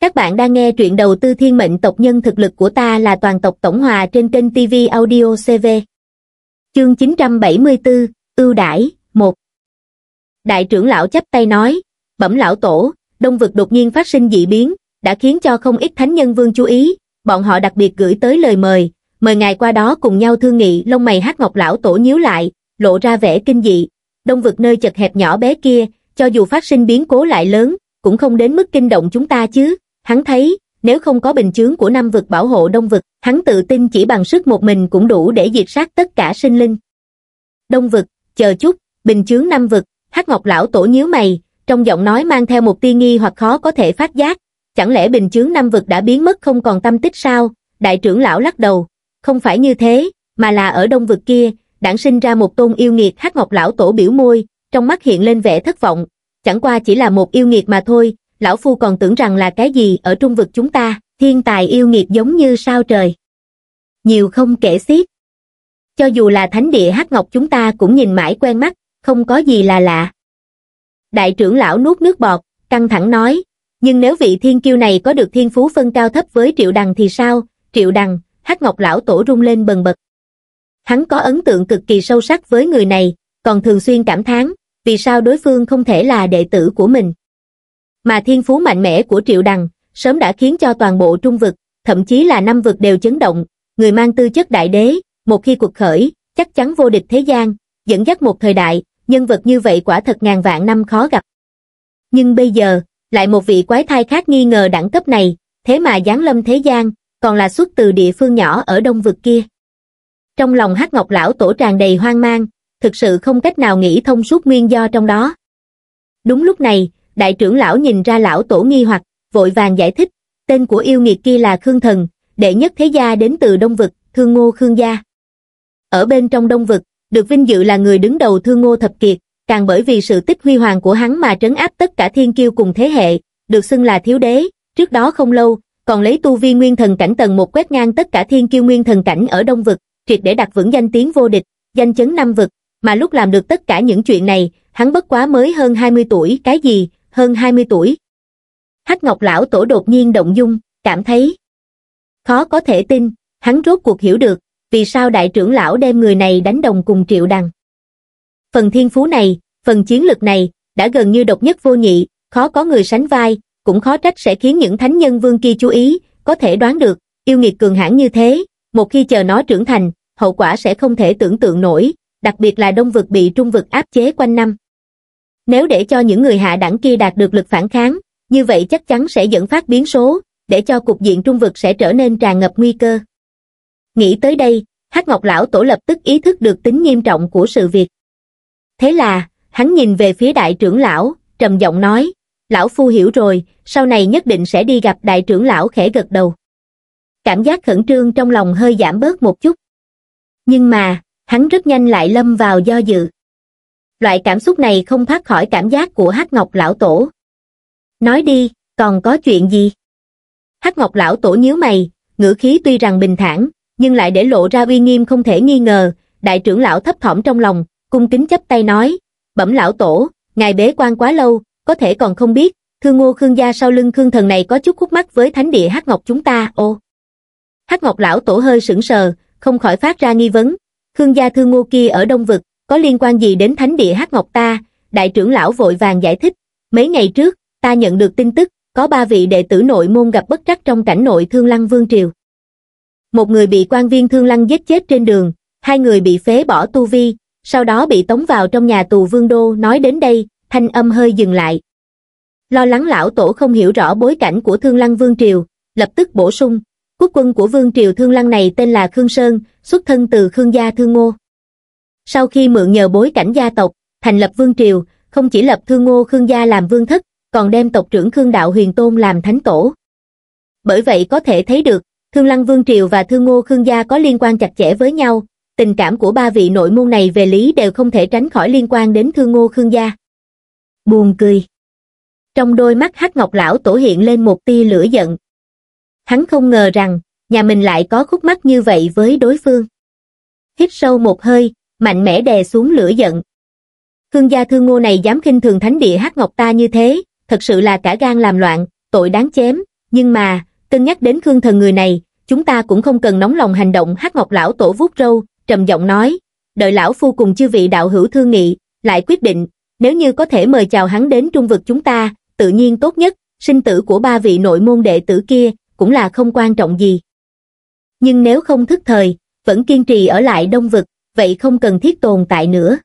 Các bạn đang nghe truyện đầu tư thiên mệnh tộc nhân thực lực của ta là toàn tộc tổng hòa trên kênh TV Audio CV. Chương 974, Ưu đãi 1 Đại trưởng lão chấp tay nói, bẩm lão tổ, đông vực đột nhiên phát sinh dị biến, đã khiến cho không ít thánh nhân vương chú ý, bọn họ đặc biệt gửi tới lời mời, mời ngài qua đó cùng nhau thương nghị lông mày hát ngọc lão tổ nhíu lại, lộ ra vẻ kinh dị. Đông vực nơi chật hẹp nhỏ bé kia, cho dù phát sinh biến cố lại lớn, cũng không đến mức kinh động chúng ta chứ, hắn thấy, nếu không có bình chướng của năm vực bảo hộ đông vực, hắn tự tin chỉ bằng sức một mình cũng đủ để diệt sát tất cả sinh linh. Đông vực, chờ chút, bình chướng năm vực, hắc ngọc lão tổ nhíu mày, trong giọng nói mang theo một tia nghi hoặc khó có thể phát giác, chẳng lẽ bình chướng năm vực đã biến mất không còn tâm tích sao? Đại trưởng lão lắc đầu, không phải như thế, mà là ở đông vực kia, đản sinh ra một tôn yêu nghiệt hắc ngọc lão tổ biểu môi, trong mắt hiện lên vẻ thất vọng, chẳng qua chỉ là một yêu nghiệt mà thôi, lão phu còn tưởng rằng là cái gì ở trung vực chúng ta, thiên tài yêu nghiệt giống như sao trời. Nhiều không kể xiết. Cho dù là thánh địa hắc ngọc chúng ta cũng nhìn mãi quen mắt, không có gì là lạ. Đại trưởng lão nuốt nước bọt, căng thẳng nói, nhưng nếu vị thiên kiêu này có được thiên phú phân cao thấp với triệu đằng thì sao? Triệu đằng, hắc ngọc lão tổ rung lên bần bật. Hắn có ấn tượng cực kỳ sâu sắc với người này, còn thường xuyên cảm thán vì sao đối phương không thể là đệ tử của mình. Mà thiên phú mạnh mẽ của Triệu Đằng, sớm đã khiến cho toàn bộ trung vực, thậm chí là năm vực đều chấn động, người mang tư chất đại đế, một khi cuộc khởi, chắc chắn vô địch thế gian, dẫn dắt một thời đại, nhân vật như vậy quả thật ngàn vạn năm khó gặp. Nhưng bây giờ, lại một vị quái thai khác nghi ngờ đẳng cấp này, thế mà giáng lâm thế gian, còn là xuất từ địa phương nhỏ ở đông vực kia. Trong lòng Hắc Ngọc lão tổ tràn đầy hoang mang, thực sự không cách nào nghĩ thông suốt nguyên do trong đó. Đúng lúc này, đại trưởng lão nhìn ra lão tổ nghi hoặc, vội vàng giải thích, tên của yêu nghiệt kia là Khương Thần, đệ nhất thế gia đến từ Đông Vực, Thương Ngô Khương Gia. Ở bên trong Đông Vực, được vinh dự là người đứng đầu Thương Ngô Thập Kiệt, càng bởi vì sự tích huy hoàng của hắn mà trấn áp tất cả thiên kiêu cùng thế hệ, được xưng là thiếu đế, trước đó không lâu, còn lấy tu vi nguyên thần cảnh tầng một quét ngang tất cả thiên kiêu nguyên thần cảnh ở Đông Vực, triệt để đặt vững danh tiếng vô địch, danh chấn năm vực, mà lúc làm được tất cả những chuyện này, hắn bất quá mới hơn 20 tuổi, cái gì, hơn 20 tuổi. Hắc Ngọc Lão Tổ đột nhiên động dung, cảm thấy khó có thể tin, hắn rốt cuộc hiểu được vì sao đại trưởng lão đem người này đánh đồng cùng triệu đằng. Phần thiên phú này, phần chiến lực này, đã gần như độc nhất vô nhị, khó có người sánh vai, cũng khó trách sẽ khiến những thánh nhân vương kia chú ý, có thể đoán được, yêu nghiệt cường hãn như thế, một khi chờ nó trưởng thành, hậu quả sẽ không thể tưởng tượng nổi, đặc biệt là đông vực bị trung vực áp chế quanh năm. Nếu để cho những người hạ đẳng kia đạt được lực phản kháng, như vậy chắc chắn sẽ dẫn phát biến số, để cho cục diện trung vực sẽ trở nên tràn ngập nguy cơ. Nghĩ tới đây, Hắc Ngọc Lão Tổ lập tức ý thức được tính nghiêm trọng của sự việc. Thế là, hắn nhìn về phía đại trưởng lão, trầm giọng nói, Lão Phu hiểu rồi, sau này nhất định sẽ đi gặp đại trưởng lão khẽ gật đầu. Cảm giác khẩn trương trong lòng hơi giảm bớt một chút. Nhưng mà, hắn rất nhanh lại lâm vào do dự loại cảm xúc này không thoát khỏi cảm giác của hắc ngọc lão tổ nói đi còn có chuyện gì hắc ngọc lão tổ nhíu mày ngữ khí tuy rằng bình thản nhưng lại để lộ ra uy nghiêm không thể nghi ngờ đại trưởng lão thấp thỏm trong lòng cung kính chấp tay nói bẩm lão tổ ngài bế quan quá lâu có thể còn không biết thương ngô khương gia sau lưng khương thần này có chút khúc mắt với thánh địa hắc ngọc chúng ta ô hắc ngọc lão tổ hơi sững sờ không khỏi phát ra nghi vấn khương gia thương ngô kia ở đông vực có liên quan gì đến thánh địa hát Ngọc ta, đại trưởng lão vội vàng giải thích, mấy ngày trước, ta nhận được tin tức, có ba vị đệ tử nội môn gặp bất trắc trong cảnh nội Thương Lăng Vương Triều. Một người bị quan viên Thương Lăng giết chết trên đường, hai người bị phế bỏ tu vi, sau đó bị tống vào trong nhà tù Vương Đô nói đến đây, thanh âm hơi dừng lại. Lo lắng lão tổ không hiểu rõ bối cảnh của Thương Lăng Vương Triều, lập tức bổ sung, quốc quân của Vương Triều Thương Lăng này tên là Khương Sơn, xuất thân từ Khương gia Thương Ngô sau khi mượn nhờ bối cảnh gia tộc thành lập vương triều không chỉ lập thương ngô khương gia làm vương thất còn đem tộc trưởng khương đạo huyền tôn làm thánh tổ bởi vậy có thể thấy được thương lăng vương triều và thương ngô khương gia có liên quan chặt chẽ với nhau tình cảm của ba vị nội môn này về lý đều không thể tránh khỏi liên quan đến thương ngô khương gia buồn cười trong đôi mắt hắc ngọc lão tổ hiện lên một tia lửa giận hắn không ngờ rằng nhà mình lại có khúc mắt như vậy với đối phương hít sâu một hơi mạnh mẽ đè xuống lửa giận. Khương gia thương ngô này dám khinh thường thánh địa hát ngọc ta như thế, thật sự là cả gan làm loạn, tội đáng chém, nhưng mà, cân nhắc đến Khương thần người này, chúng ta cũng không cần nóng lòng hành động hát ngọc lão tổ vuốt râu, trầm giọng nói, đợi lão phu cùng chư vị đạo hữu thương nghị, lại quyết định, nếu như có thể mời chào hắn đến trung vực chúng ta, tự nhiên tốt nhất, sinh tử của ba vị nội môn đệ tử kia, cũng là không quan trọng gì. Nhưng nếu không thức thời, vẫn kiên trì ở lại đông vực, vậy không cần thiết tồn tại nữa.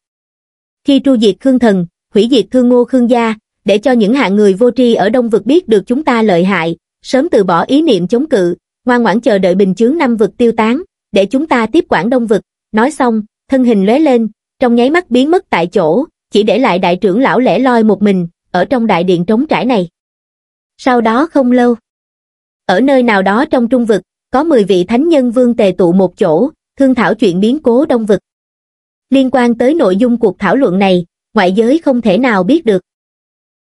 Khi tru diệt Khương Thần, hủy diệt Thương Ngô Khương Gia, để cho những hạng người vô tri ở Đông vực biết được chúng ta lợi hại, sớm từ bỏ ý niệm chống cự, ngoan ngoãn chờ đợi bình chướng năm vực tiêu tán, để chúng ta tiếp quản Đông vực. Nói xong, thân hình lóe lên, trong nháy mắt biến mất tại chỗ, chỉ để lại đại trưởng lão lẻ loi một mình, ở trong đại điện trống trải này. Sau đó không lâu, ở nơi nào đó trong trung vực, có 10 vị thánh nhân vương tề tụ một chỗ, thương thảo chuyện biến cố đông vực. Liên quan tới nội dung cuộc thảo luận này, ngoại giới không thể nào biết được.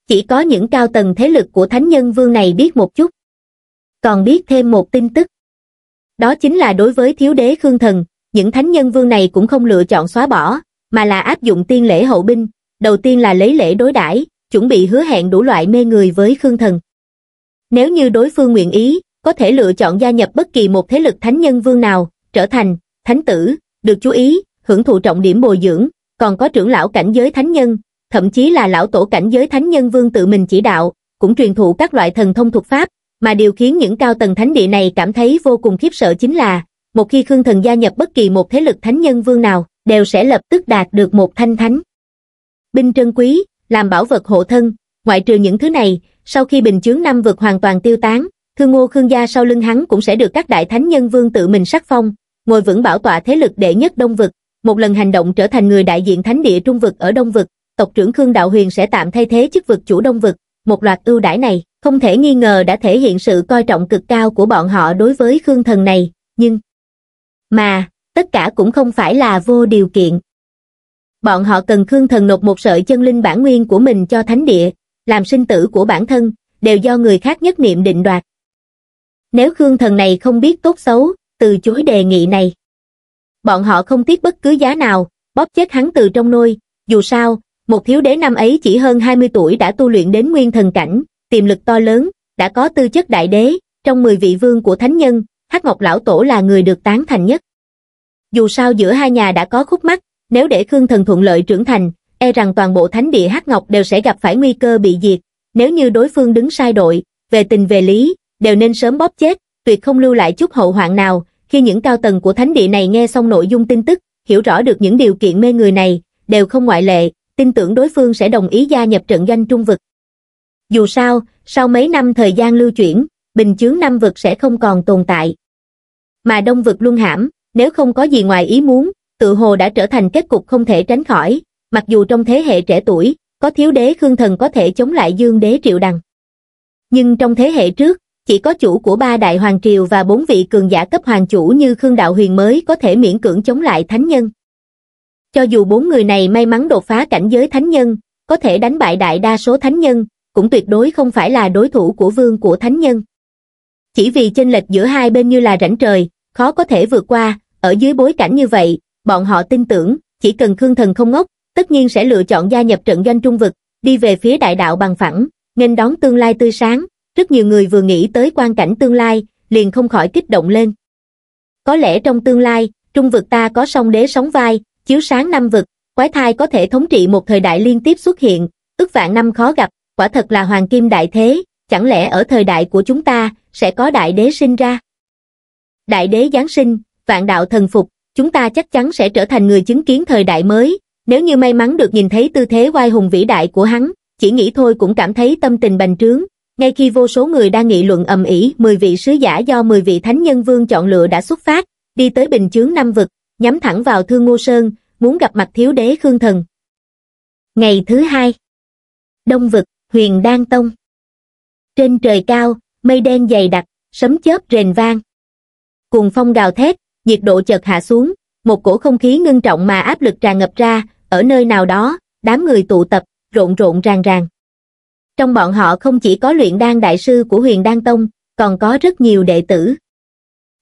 Chỉ có những cao tầng thế lực của Thánh Nhân Vương này biết một chút. Còn biết thêm một tin tức. Đó chính là đối với thiếu đế Khương Thần, những Thánh Nhân Vương này cũng không lựa chọn xóa bỏ, mà là áp dụng tiên lễ hậu binh, đầu tiên là lấy lễ đối đãi chuẩn bị hứa hẹn đủ loại mê người với Khương Thần. Nếu như đối phương nguyện ý, có thể lựa chọn gia nhập bất kỳ một thế lực Thánh Nhân Vương nào, trở thành thánh tử, được chú ý, hưởng thụ trọng điểm bồi dưỡng, còn có trưởng lão cảnh giới thánh nhân, thậm chí là lão tổ cảnh giới thánh nhân vương tự mình chỉ đạo, cũng truyền thụ các loại thần thông thuộc pháp, mà điều khiến những cao tầng thánh địa này cảm thấy vô cùng khiếp sợ chính là, một khi Khương Thần gia nhập bất kỳ một thế lực thánh nhân vương nào, đều sẽ lập tức đạt được một thanh thánh. Binh trân quý, làm bảo vật hộ thân, ngoại trừ những thứ này, sau khi bình chướng năm vực hoàn toàn tiêu tán, thương Ngô Khương gia sau lưng hắn cũng sẽ được các đại thánh nhân vương tự mình sắc phong, ngồi vững bảo tọa thế lực đệ nhất Đông Vực, một lần hành động trở thành người đại diện thánh địa Trung Vực ở Đông Vực, tộc trưởng Khương Đạo Huyền sẽ tạm thay thế chức vực chủ Đông Vực, một loạt ưu đãi này, không thể nghi ngờ đã thể hiện sự coi trọng cực cao của bọn họ đối với Khương Thần này, nhưng... Mà, tất cả cũng không phải là vô điều kiện. Bọn họ cần Khương Thần nộp một sợi chân linh bản nguyên của mình cho thánh địa, làm sinh tử của bản thân, đều do người khác nhất niệm định đoạt. Nếu Khương Thần này không biết tốt xấu, từ chối đề nghị này. Bọn họ không tiếc bất cứ giá nào, bóp chết hắn từ trong nôi, dù sao, một thiếu đế năm ấy chỉ hơn 20 tuổi đã tu luyện đến nguyên thần cảnh, tiềm lực to lớn, đã có tư chất đại đế, trong 10 vị vương của thánh nhân, Hắc Ngọc Lão Tổ là người được tán thành nhất. Dù sao giữa hai nhà đã có khúc mắc, nếu để Khương Thần thuận lợi trưởng thành, e rằng toàn bộ thánh địa Hắc Ngọc đều sẽ gặp phải nguy cơ bị diệt, nếu như đối phương đứng sai đội, về tình về lý, đều nên sớm bóp chết, tuyệt không lưu lại chút hậu hoạn nào, khi những cao tầng của thánh địa này nghe xong nội dung tin tức, hiểu rõ được những điều kiện mê người này, đều không ngoại lệ, tin tưởng đối phương sẽ đồng ý gia nhập trận doanh trung vực. Dù sao, sau mấy năm thời gian lưu chuyển, bình chướng năm vực sẽ không còn tồn tại. Mà đông vực luân hãm, nếu không có gì ngoài ý muốn, tự hồ đã trở thành kết cục không thể tránh khỏi, mặc dù trong thế hệ trẻ tuổi, có thiếu đế khương thần có thể chống lại dương đế triệu đằng. Nhưng trong thế hệ trước, chỉ có chủ của ba đại hoàng triều và bốn vị cường giả cấp hoàng chủ như Khương Đạo Huyền mới có thể miễn cưỡng chống lại thánh nhân. Cho dù bốn người này may mắn đột phá cảnh giới thánh nhân, có thể đánh bại đại đa số thánh nhân, cũng tuyệt đối không phải là đối thủ của vương của thánh nhân. Chỉ vì chênh lệch giữa hai bên như là rảnh trời, khó có thể vượt qua, ở dưới bối cảnh như vậy, bọn họ tin tưởng, chỉ cần Khương Thần không ngốc, tất nhiên sẽ lựa chọn gia nhập trận doanh trung vực, đi về phía đại đạo bằng phẳng, nghênh đón tương lai tươi sáng, rất nhiều người vừa nghĩ tới quan cảnh tương lai liền không khỏi kích động lên có lẽ trong tương lai trung vực ta có song đế sóng vai chiếu sáng năm vực quái thai có thể thống trị một thời đại liên tiếp xuất hiện ước vạn năm khó gặp quả thật là hoàng kim đại thế chẳng lẽ ở thời đại của chúng ta sẽ có đại đế sinh ra đại đế giáng sinh vạn đạo thần phục chúng ta chắc chắn sẽ trở thành người chứng kiến thời đại mới nếu như may mắn được nhìn thấy tư thế oai hùng vĩ đại của hắn chỉ nghĩ thôi cũng cảm thấy tâm tình bành trướng ngay khi vô số người đang nghị luận ầm ĩ, 10 vị sứ giả do 10 vị thánh nhân vương chọn lựa đã xuất phát, đi tới bình chướng năm vực, nhắm thẳng vào Thương Ngô Sơn, muốn gặp mặt thiếu đế Khương Thần. Ngày thứ hai Đông vực, huyền Đan Tông Trên trời cao, mây đen dày đặc, sấm chớp rền vang. Cùng phong gào thét, nhiệt độ chợt hạ xuống, một cổ không khí ngưng trọng mà áp lực tràn ngập ra, ở nơi nào đó, đám người tụ tập, rộn rộn ràng ràng trong bọn họ không chỉ có luyện đan đại sư của huyền đan tông, còn có rất nhiều đệ tử.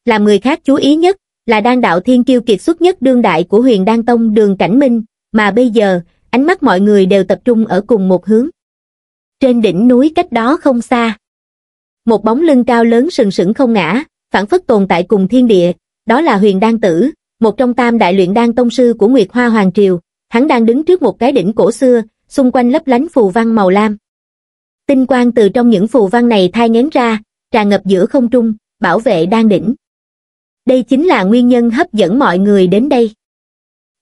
Làm người khác chú ý nhất là đan đạo thiên kiêu kiệt xuất nhất đương đại của huyền đan tông đường cảnh minh, mà bây giờ, ánh mắt mọi người đều tập trung ở cùng một hướng. Trên đỉnh núi cách đó không xa, một bóng lưng cao lớn sừng sững không ngã, phản phất tồn tại cùng thiên địa, đó là huyền đan tử, một trong tam đại luyện đan tông sư của Nguyệt Hoa Hoàng Triều, hắn đang đứng trước một cái đỉnh cổ xưa, xung quanh lấp lánh phù văn màu lam tinh quang từ trong những phù văn này thai ngén ra tràn ngập giữa không trung bảo vệ đan đỉnh đây chính là nguyên nhân hấp dẫn mọi người đến đây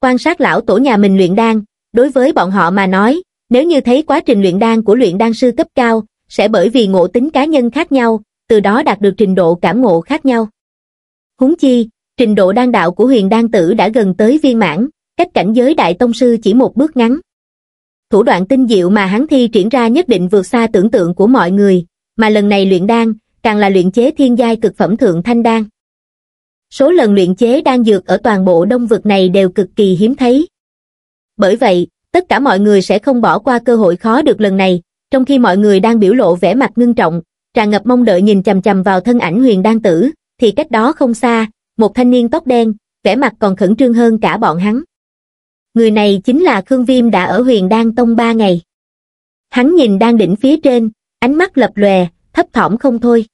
quan sát lão tổ nhà mình luyện đan đối với bọn họ mà nói nếu như thấy quá trình luyện đan của luyện đan sư cấp cao sẽ bởi vì ngộ tính cá nhân khác nhau từ đó đạt được trình độ cảm ngộ khác nhau Húng chi trình độ đan đạo của huyền đan tử đã gần tới viên mãn cách cảnh giới đại tông sư chỉ một bước ngắn thủ đoạn tinh diệu mà hắn thi triển ra nhất định vượt xa tưởng tượng của mọi người, mà lần này luyện đan, càng là luyện chế thiên giai cực phẩm thượng thanh đan. Số lần luyện chế đan dược ở toàn bộ đông vực này đều cực kỳ hiếm thấy. Bởi vậy, tất cả mọi người sẽ không bỏ qua cơ hội khó được lần này, trong khi mọi người đang biểu lộ vẻ mặt ngưng trọng, tràn ngập mong đợi nhìn chằm chằm vào thân ảnh huyền đan tử, thì cách đó không xa, một thanh niên tóc đen, vẻ mặt còn khẩn trương hơn cả bọn hắn người này chính là khương viêm đã ở huyền đan tông ba ngày hắn nhìn Đan đỉnh phía trên ánh mắt lập lòe thấp thỏm không thôi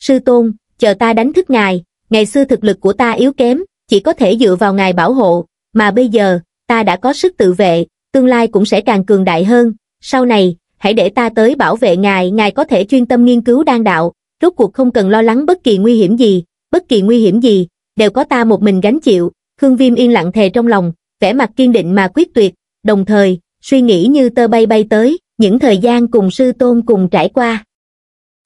sư tôn chờ ta đánh thức ngài ngày xưa thực lực của ta yếu kém chỉ có thể dựa vào ngài bảo hộ mà bây giờ ta đã có sức tự vệ tương lai cũng sẽ càng cường đại hơn sau này hãy để ta tới bảo vệ ngài ngài có thể chuyên tâm nghiên cứu đan đạo rốt cuộc không cần lo lắng bất kỳ nguy hiểm gì bất kỳ nguy hiểm gì đều có ta một mình gánh chịu khương viêm yên lặng thề trong lòng vẻ mặt kiên định mà quyết tuyệt, đồng thời, suy nghĩ như tơ bay bay tới, những thời gian cùng sư tôn cùng trải qua.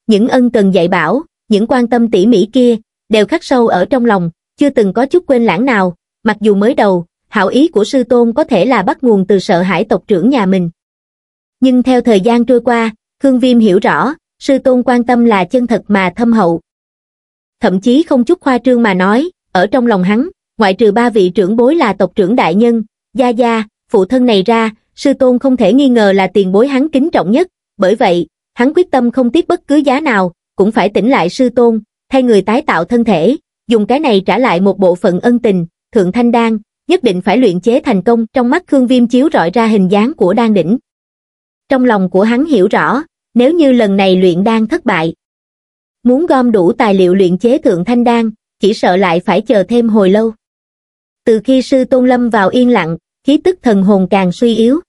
Những ân cần dạy bảo, những quan tâm tỉ mỉ kia, đều khắc sâu ở trong lòng, chưa từng có chút quên lãng nào, mặc dù mới đầu, hảo ý của sư tôn có thể là bắt nguồn từ sợ hãi tộc trưởng nhà mình. Nhưng theo thời gian trôi qua, Khương Viêm hiểu rõ, sư tôn quan tâm là chân thật mà thâm hậu. Thậm chí không chút khoa trương mà nói, ở trong lòng hắn, ngoại trừ ba vị trưởng bối là tộc trưởng đại nhân, gia gia, phụ thân này ra, sư tôn không thể nghi ngờ là tiền bối hắn kính trọng nhất, bởi vậy, hắn quyết tâm không tiếc bất cứ giá nào, cũng phải tỉnh lại sư tôn, thay người tái tạo thân thể, dùng cái này trả lại một bộ phận ân tình, thượng thanh đan, nhất định phải luyện chế thành công trong mắt Khương Viêm chiếu rọi ra hình dáng của đan đỉnh. Trong lòng của hắn hiểu rõ, nếu như lần này luyện đan thất bại, muốn gom đủ tài liệu luyện chế thượng thanh đan, chỉ sợ lại phải chờ thêm hồi lâu từ khi sư tôn lâm vào yên lặng khí tức thần hồn càng suy yếu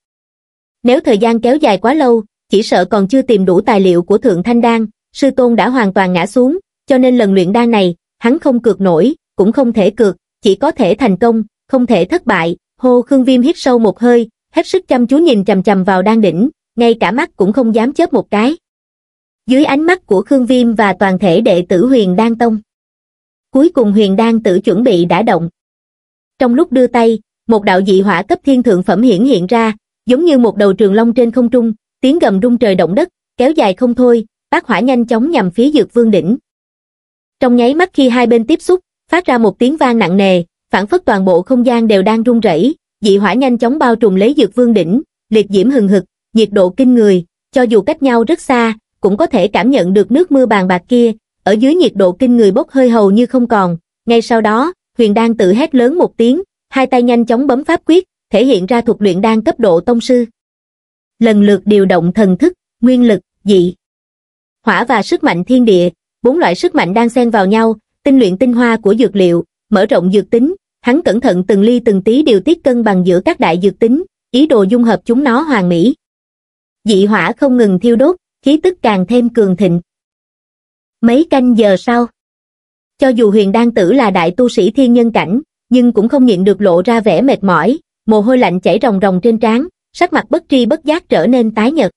nếu thời gian kéo dài quá lâu chỉ sợ còn chưa tìm đủ tài liệu của thượng thanh đan sư tôn đã hoàn toàn ngã xuống cho nên lần luyện đan này hắn không cược nổi cũng không thể cược chỉ có thể thành công không thể thất bại hồ khương viêm hít sâu một hơi hết sức chăm chú nhìn chằm chằm vào đan đỉnh ngay cả mắt cũng không dám chớp một cái dưới ánh mắt của khương viêm và toàn thể đệ tử huyền đan tông cuối cùng huyền đan tử chuẩn bị đã động trong lúc đưa tay, một đạo dị hỏa cấp thiên thượng phẩm hiển hiện ra, giống như một đầu trường long trên không trung, tiếng gầm rung trời động đất, kéo dài không thôi, bác hỏa nhanh chóng nhằm phía Dược Vương đỉnh. Trong nháy mắt khi hai bên tiếp xúc, phát ra một tiếng vang nặng nề, phản phất toàn bộ không gian đều đang rung rẩy, dị hỏa nhanh chóng bao trùm lấy Dược Vương đỉnh, liệt diễm hừng hực, nhiệt độ kinh người, cho dù cách nhau rất xa, cũng có thể cảm nhận được nước mưa bàn bạc kia, ở dưới nhiệt độ kinh người bốc hơi hầu như không còn, ngay sau đó, huyền đan tự hét lớn một tiếng hai tay nhanh chóng bấm pháp quyết thể hiện ra thuộc luyện đan cấp độ tông sư lần lượt điều động thần thức nguyên lực dị hỏa và sức mạnh thiên địa bốn loại sức mạnh đang xen vào nhau tinh luyện tinh hoa của dược liệu mở rộng dược tính hắn cẩn thận từng ly từng tí điều tiết cân bằng giữa các đại dược tính ý đồ dung hợp chúng nó hoàn mỹ dị hỏa không ngừng thiêu đốt khí tức càng thêm cường thịnh mấy canh giờ sau cho dù huyền đan tử là đại tu sĩ thiên nhân cảnh, nhưng cũng không nhịn được lộ ra vẻ mệt mỏi, mồ hôi lạnh chảy ròng ròng trên trán, sắc mặt bất tri bất giác trở nên tái nhợt.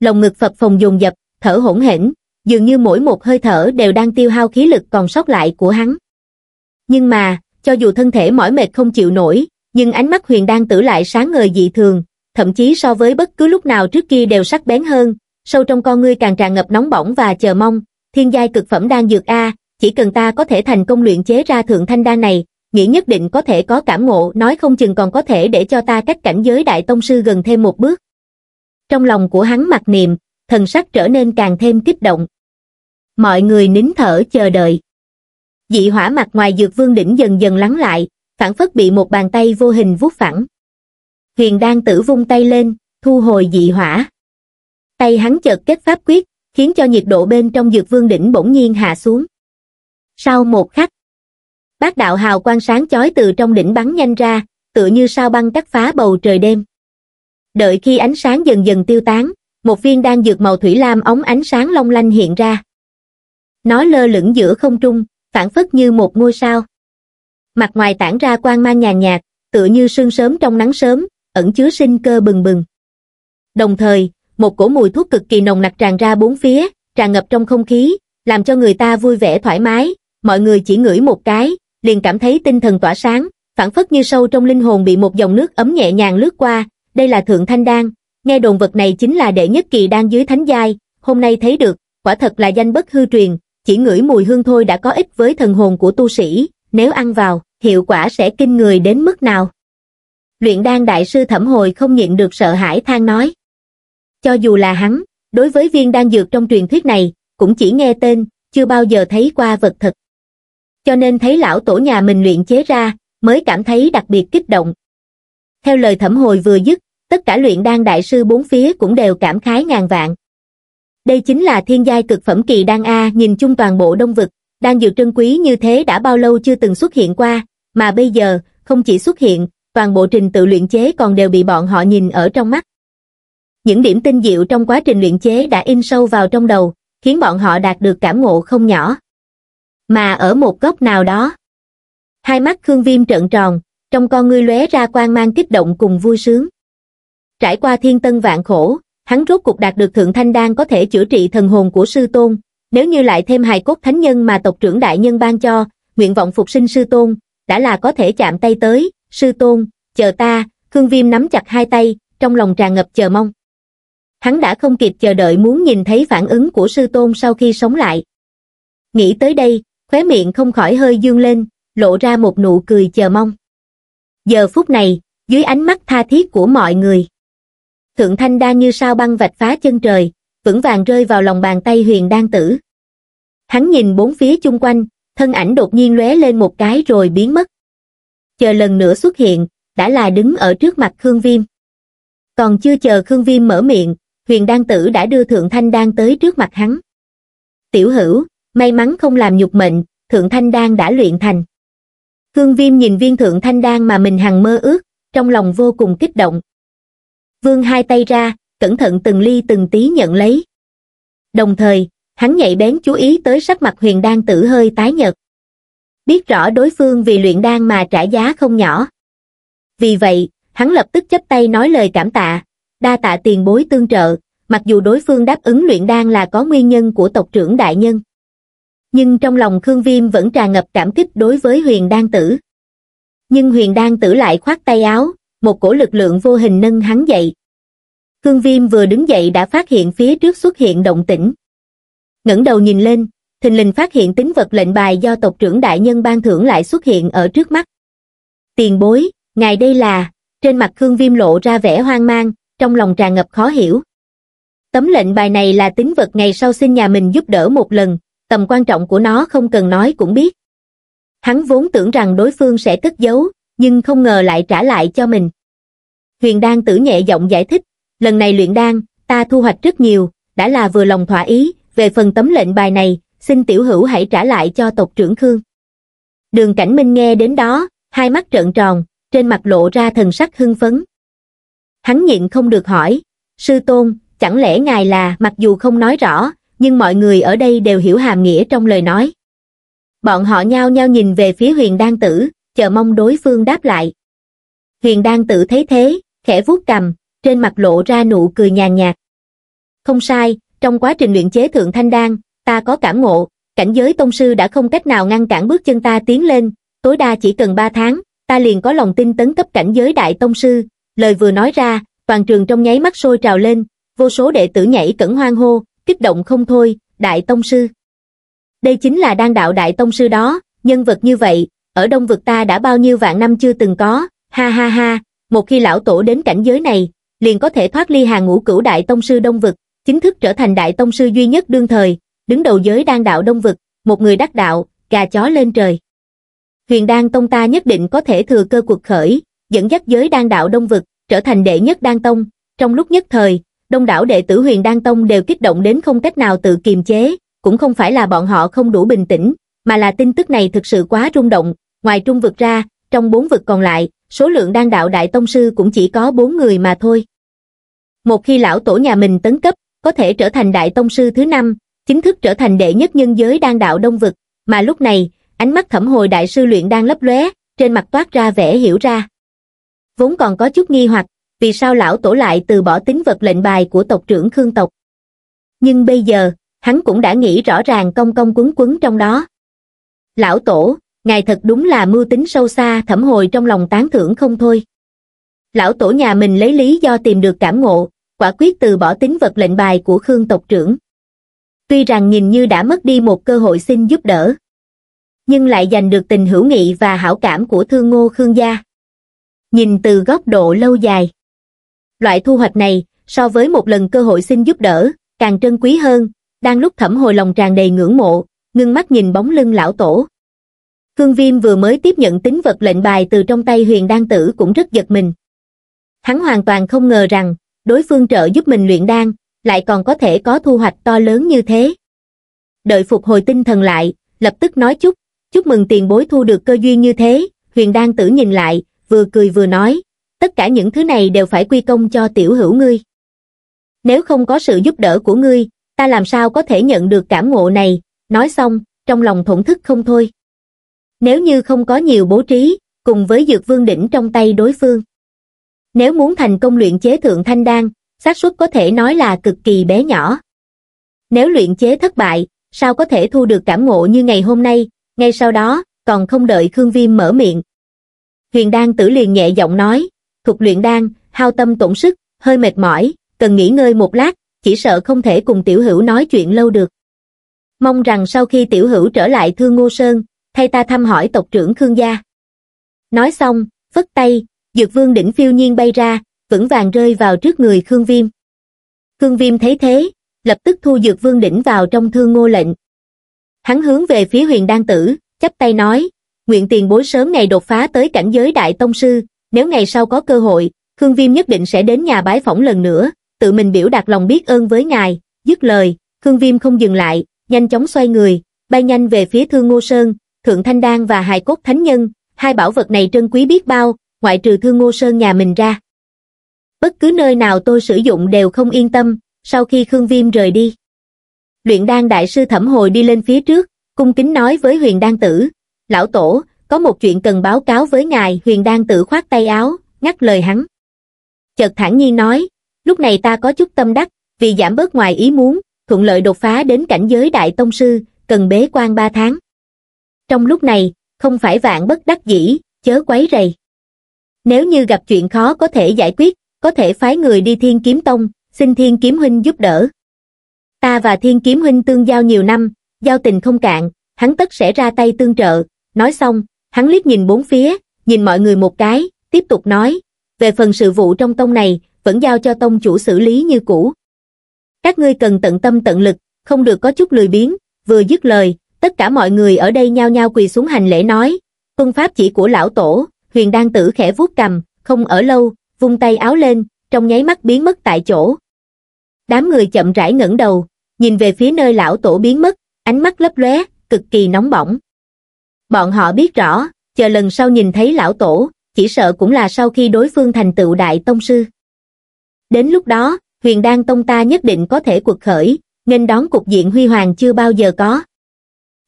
Lồng ngực phập phồng dồn dập, thở hổn hển, dường như mỗi một hơi thở đều đang tiêu hao khí lực còn sót lại của hắn. Nhưng mà, cho dù thân thể mỏi mệt không chịu nổi, nhưng ánh mắt huyền đan tử lại sáng ngời dị thường, thậm chí so với bất cứ lúc nào trước kia đều sắc bén hơn, sâu trong con ngươi càng tràn ngập nóng bỏng và chờ mong, thiên giai cực phẩm đang dược A, chỉ cần ta có thể thành công luyện chế ra thượng thanh đan này, nghĩ nhất định có thể có cảm ngộ nói không chừng còn có thể để cho ta cách cảnh giới đại tông sư gần thêm một bước. Trong lòng của hắn mặc niệm, thần sắc trở nên càng thêm kích động. Mọi người nín thở chờ đợi. Dị hỏa mặt ngoài dược vương đỉnh dần dần lắng lại, phản phất bị một bàn tay vô hình vuốt phẳng. Huyền đan tử vung tay lên, thu hồi dị hỏa. Tay hắn chợt kết pháp quyết, khiến cho nhiệt độ bên trong dược vương đỉnh bỗng nhiên hạ xuống. Sau một khắc, bát đạo hào quang sáng chói từ trong đỉnh bắn nhanh ra, tựa như sao băng cắt phá bầu trời đêm. Đợi khi ánh sáng dần dần tiêu tán, một viên đan dược màu thủy lam ống ánh sáng long lanh hiện ra. Nó lơ lửng giữa không trung, phản phất như một ngôi sao. Mặt ngoài tản ra quang mang nhàn nhạt, tựa như sương sớm trong nắng sớm, ẩn chứa sinh cơ bừng bừng. Đồng thời, một cổ mùi thuốc cực kỳ nồng nặc tràn ra bốn phía, tràn ngập trong không khí, làm cho người ta vui vẻ thoải mái, mọi người chỉ ngửi một cái, liền cảm thấy tinh thần tỏa sáng, phản phất như sâu trong linh hồn bị một dòng nước ấm nhẹ nhàng lướt qua, đây là Thượng Thanh Đan, nghe đồn vật này chính là đệ nhất kỳ đan dưới thánh giai, hôm nay thấy được, quả thật là danh bất hư truyền, chỉ ngửi mùi hương thôi đã có ích với thần hồn của tu sĩ, nếu ăn vào, hiệu quả sẽ kinh người đến mức nào. Luyện đan đại sư thẩm hồi không nhịn được sợ hãi than nói. Cho dù là hắn, đối với viên đan dược trong truyền thuyết này, cũng chỉ nghe tên, chưa bao giờ thấy qua vật thật cho nên thấy lão tổ nhà mình luyện chế ra, mới cảm thấy đặc biệt kích động. Theo lời thẩm hồi vừa dứt, tất cả luyện đan đại sư bốn phía cũng đều cảm khái ngàn vạn. Đây chính là thiên giai cực phẩm kỳ đan A nhìn chung toàn bộ đông vực, đan dược trân quý như thế đã bao lâu chưa từng xuất hiện qua, mà bây giờ, không chỉ xuất hiện, toàn bộ trình tự luyện chế còn đều bị bọn họ nhìn ở trong mắt. Những điểm tinh diệu trong quá trình luyện chế đã in sâu vào trong đầu, khiến bọn họ đạt được cảm ngộ không nhỏ mà ở một góc nào đó hai mắt khương viêm trợn tròn trong con ngươi lóe ra quang mang kích động cùng vui sướng trải qua thiên tân vạn khổ hắn rốt cục đạt được thượng thanh đan có thể chữa trị thần hồn của sư tôn nếu như lại thêm hài cốt thánh nhân mà tộc trưởng đại nhân ban cho nguyện vọng phục sinh sư tôn đã là có thể chạm tay tới sư tôn chờ ta khương viêm nắm chặt hai tay trong lòng tràn ngập chờ mong hắn đã không kịp chờ đợi muốn nhìn thấy phản ứng của sư tôn sau khi sống lại nghĩ tới đây khóe miệng không khỏi hơi dương lên, lộ ra một nụ cười chờ mong. Giờ phút này, dưới ánh mắt tha thiết của mọi người, Thượng Thanh đang như sao băng vạch phá chân trời, vững vàng rơi vào lòng bàn tay huyền đan tử. Hắn nhìn bốn phía chung quanh, thân ảnh đột nhiên lóe lên một cái rồi biến mất. Chờ lần nữa xuất hiện, đã là đứng ở trước mặt Khương Viêm. Còn chưa chờ Khương Viêm mở miệng, huyền đan tử đã đưa Thượng Thanh Đan tới trước mặt hắn. Tiểu hữu, may mắn không làm nhục mệnh, Thượng Thanh Đan đã luyện thành. Hương Viêm nhìn viên Thượng Thanh Đan mà mình hằng mơ ước, trong lòng vô cùng kích động. Vương hai tay ra, cẩn thận từng ly từng tí nhận lấy. Đồng thời, hắn nhạy bén chú ý tới sắc mặt huyền đan tử hơi tái nhợt. Biết rõ đối phương vì luyện đan mà trả giá không nhỏ. Vì vậy, hắn lập tức chấp tay nói lời cảm tạ, đa tạ tiền bối tương trợ, mặc dù đối phương đáp ứng luyện đan là có nguyên nhân của tộc trưởng đại nhân nhưng trong lòng khương viêm vẫn tràn ngập cảm kích đối với huyền đan tử nhưng huyền đan tử lại khoát tay áo một cổ lực lượng vô hình nâng hắn dậy khương viêm vừa đứng dậy đã phát hiện phía trước xuất hiện động tĩnh ngẩng đầu nhìn lên thình lình phát hiện tính vật lệnh bài do tộc trưởng đại nhân ban thưởng lại xuất hiện ở trước mắt tiền bối ngài đây là trên mặt khương viêm lộ ra vẻ hoang mang trong lòng tràn ngập khó hiểu tấm lệnh bài này là tính vật ngày sau xin nhà mình giúp đỡ một lần tầm quan trọng của nó không cần nói cũng biết. Hắn vốn tưởng rằng đối phương sẽ cất giấu, nhưng không ngờ lại trả lại cho mình. Huyền Đan tử nhẹ giọng giải thích, lần này luyện đan, ta thu hoạch rất nhiều, đã là vừa lòng thỏa ý, về phần tấm lệnh bài này, xin tiểu hữu hãy trả lại cho tộc trưởng Khương. Đường Cảnh Minh nghe đến đó, hai mắt trợn tròn, trên mặt lộ ra thần sắc hưng phấn. Hắn nhịn không được hỏi, sư tôn, chẳng lẽ ngài là, mặc dù không nói rõ, nhưng mọi người ở đây đều hiểu hàm nghĩa trong lời nói. Bọn họ nhao nhao nhìn về phía huyền đan tử, chờ mong đối phương đáp lại. Huyền đan tử thấy thế, khẽ vuốt cầm, trên mặt lộ ra nụ cười nhàn nhạt. Không sai, trong quá trình luyện chế thượng thanh đan, ta có cảm ngộ, cảnh giới tông sư đã không cách nào ngăn cản bước chân ta tiến lên, tối đa chỉ cần 3 tháng, ta liền có lòng tin tấn cấp cảnh giới đại tông sư. Lời vừa nói ra, toàn trường trong nháy mắt sôi trào lên, vô số đệ tử nhảy cẩn hoang hô, kích động không thôi, Đại Tông Sư. Đây chính là đan đạo Đại Tông Sư đó, nhân vật như vậy, ở Đông Vực ta đã bao nhiêu vạn năm chưa từng có, ha ha ha, một khi lão tổ đến cảnh giới này, liền có thể thoát ly hàng ngũ cửu Đại Tông Sư Đông Vực, chính thức trở thành Đại Tông Sư duy nhất đương thời, đứng đầu giới đan đạo Đông Vực, một người đắc đạo, gà chó lên trời. Huyền Đan Tông ta nhất định có thể thừa cơ cuộc khởi, dẫn dắt giới đan đạo Đông Vực, trở thành đệ nhất đan tông, trong lúc nhất thời, đông đảo đệ tử huyền đan tông đều kích động đến không cách nào tự kiềm chế, cũng không phải là bọn họ không đủ bình tĩnh, mà là tin tức này thực sự quá rung động, ngoài trung vực ra, trong bốn vực còn lại, số lượng đan đạo đại tông sư cũng chỉ có bốn người mà thôi. Một khi lão tổ nhà mình tấn cấp, có thể trở thành đại tông sư thứ năm, chính thức trở thành đệ nhất nhân giới đan đạo đông vực, mà lúc này, ánh mắt thẩm hồi đại sư luyện đang lấp lóe trên mặt toát ra vẻ hiểu ra. Vốn còn có chút nghi hoặc, vì sao lão tổ lại từ bỏ tính vật lệnh bài của tộc trưởng Khương tộc. Nhưng bây giờ, hắn cũng đã nghĩ rõ ràng công công quấn quấn trong đó. Lão tổ, ngài thật đúng là mưu tính sâu xa thẩm hồi trong lòng tán thưởng không thôi. Lão tổ nhà mình lấy lý do tìm được cảm ngộ, quả quyết từ bỏ tính vật lệnh bài của Khương tộc trưởng. Tuy rằng nhìn như đã mất đi một cơ hội xin giúp đỡ, nhưng lại giành được tình hữu nghị và hảo cảm của thương ngô Khương gia. Nhìn từ góc độ lâu dài, Loại thu hoạch này, so với một lần cơ hội xin giúp đỡ, càng trân quý hơn, đang lúc thẩm hồi lòng tràn đầy ngưỡng mộ, ngưng mắt nhìn bóng lưng lão tổ. Khương Viêm vừa mới tiếp nhận tính vật lệnh bài từ trong tay huyền đan tử cũng rất giật mình. Hắn hoàn toàn không ngờ rằng, đối phương trợ giúp mình luyện đan, lại còn có thể có thu hoạch to lớn như thế. Đợi phục hồi tinh thần lại, lập tức nói chúc, chúc mừng tiền bối thu được cơ duyên như thế, huyền đan tử nhìn lại, vừa cười vừa nói, tất cả những thứ này đều phải quy công cho tiểu hữu ngươi. Nếu không có sự giúp đỡ của ngươi, ta làm sao có thể nhận được cảm ngộ này, nói xong, trong lòng thổn thức không thôi. Nếu như không có nhiều bố trí, cùng với dược vương đỉnh trong tay đối phương. Nếu muốn thành công luyện chế thượng thanh đan, xác suất có thể nói là cực kỳ bé nhỏ. Nếu luyện chế thất bại, sao có thể thu được cảm ngộ như ngày hôm nay, ngay sau đó, còn không đợi Khương Viêm mở miệng. Huyền Đan Tử liền nhẹ giọng nói, Thục luyện đan, hao tâm tổn sức, hơi mệt mỏi, cần nghỉ ngơi một lát, chỉ sợ không thể cùng tiểu hữu nói chuyện lâu được. Mong rằng sau khi tiểu hữu trở lại Thương Ngô Sơn, thay ta thăm hỏi tộc trưởng Khương gia. Nói xong, phất tay, dược vương đỉnh phiêu nhiên bay ra, vững vàng rơi vào trước người Khương Viêm. Khương Viêm thấy thế, lập tức thu dược vương đỉnh vào trong thương ngô lệnh. Hắn hướng về phía huyền đan tử, chắp tay nói, nguyện tiền bối sớm ngày đột phá tới cảnh giới đại tông sư, nếu ngày sau có cơ hội, Khương Viêm nhất định sẽ đến nhà bái phỏng lần nữa, tự mình biểu đạt lòng biết ơn với ngài, dứt lời, Khương Viêm không dừng lại, nhanh chóng xoay người, bay nhanh về phía Thương Ngô Sơn, Thượng Thanh Đan và Hài Cốt Thánh Nhân, hai bảo vật này trân quý biết bao, ngoại trừ Thương Ngô Sơn nhà mình ra. Bất cứ nơi nào tôi sử dụng đều không yên tâm, sau khi Khương Viêm rời đi. Luyện đan đại sư thẩm hồi đi lên phía trước, cung kính nói với huyền đan tử, lão tổ, có một chuyện cần báo cáo với ngài huyền đang tự khoát tay áo ngắt lời hắn chợt thản nhiên nói lúc này ta có chút tâm đắc vì giảm bớt ngoài ý muốn thuận lợi đột phá đến cảnh giới đại tông sư cần bế quan ba tháng trong lúc này không phải vạn bất đắc dĩ chớ quấy rầy nếu như gặp chuyện khó có thể giải quyết có thể phái người đi thiên kiếm tông xin thiên kiếm huynh giúp đỡ ta và thiên kiếm huynh tương giao nhiều năm giao tình không cạn hắn tất sẽ ra tay tương trợ nói xong Hắn liếc nhìn bốn phía, nhìn mọi người một cái, tiếp tục nói, về phần sự vụ trong tông này, vẫn giao cho tông chủ xử lý như cũ. Các ngươi cần tận tâm tận lực, không được có chút lười biếng, vừa dứt lời, tất cả mọi người ở đây nhao nhao quỳ xuống hành lễ nói, tuân pháp chỉ của lão tổ, huyền đan tử khẽ vuốt cầm, không ở lâu, vung tay áo lên, trong nháy mắt biến mất tại chỗ. Đám người chậm rãi ngẩng đầu, nhìn về phía nơi lão tổ biến mất, ánh mắt lấp lóe, cực kỳ nóng bỏng. Bọn họ biết rõ, chờ lần sau nhìn thấy lão tổ, chỉ sợ cũng là sau khi đối phương thành tựu đại tông sư. Đến lúc đó, huyền đan tông ta nhất định có thể cuộc khởi, nên đón cục diện huy hoàng chưa bao giờ có.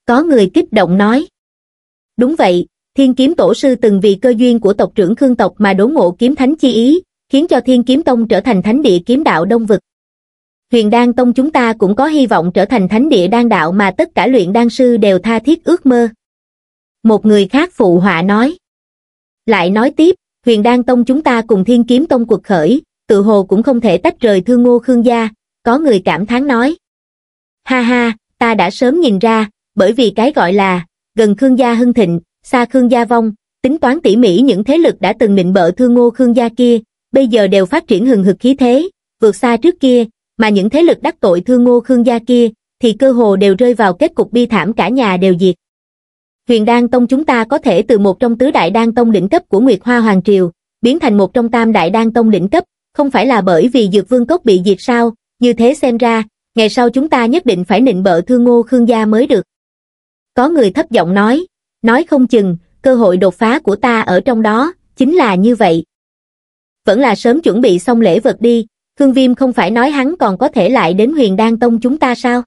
Có người kích động nói. Đúng vậy, thiên kiếm tổ sư từng vì cơ duyên của tộc trưởng Khương tộc mà đố ngộ kiếm thánh chi ý, khiến cho thiên kiếm tông trở thành thánh địa kiếm đạo đông vực. Huyền đan tông chúng ta cũng có hy vọng trở thành thánh địa đan đạo mà tất cả luyện đan sư đều tha thiết ước mơ. Một người khác phụ họa nói. Lại nói tiếp, huyền đan tông chúng ta cùng thiên kiếm tông cuộc khởi, tự hồ cũng không thể tách rời thương ngô khương gia, có người cảm thán nói. Ha ha, ta đã sớm nhìn ra, bởi vì cái gọi là, gần khương gia hưng thịnh, xa khương gia vong, tính toán tỉ mỉ những thế lực đã từng nịnh bợ thương ngô khương gia kia, bây giờ đều phát triển hừng hực khí thế, vượt xa trước kia, mà những thế lực đắc tội thương ngô khương gia kia, thì cơ hồ đều rơi vào kết cục bi thảm cả nhà đều diệt huyền đan tông chúng ta có thể từ một trong tứ đại đan tông đỉnh cấp của Nguyệt Hoa Hoàng Triều, biến thành một trong tam đại đan tông đỉnh cấp, không phải là bởi vì dược vương cốc bị diệt sao, như thế xem ra, ngày sau chúng ta nhất định phải nịnh bợ thương ngô khương gia mới được. Có người thấp giọng nói, nói không chừng, cơ hội đột phá của ta ở trong đó, chính là như vậy. Vẫn là sớm chuẩn bị xong lễ vật đi, Khương Viêm không phải nói hắn còn có thể lại đến huyền đan tông chúng ta sao?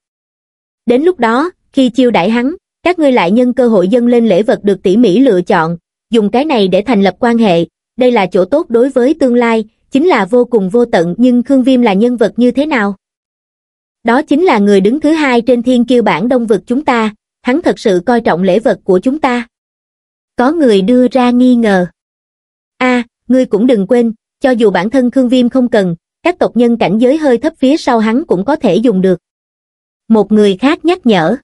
Đến lúc đó, khi chiêu đại hắn, các ngươi lại nhân cơ hội dâng lên lễ vật được tỉ mỉ lựa chọn, dùng cái này để thành lập quan hệ, đây là chỗ tốt đối với tương lai, chính là vô cùng vô tận nhưng Khương Viêm là nhân vật như thế nào? Đó chính là người đứng thứ hai trên thiên kiêu bản đông vực chúng ta, hắn thật sự coi trọng lễ vật của chúng ta. Có người đưa ra nghi ngờ. a ngươi cũng đừng quên, cho dù bản thân Khương Viêm không cần, các tộc nhân cảnh giới hơi thấp phía sau hắn cũng có thể dùng được. Một người khác nhắc nhở.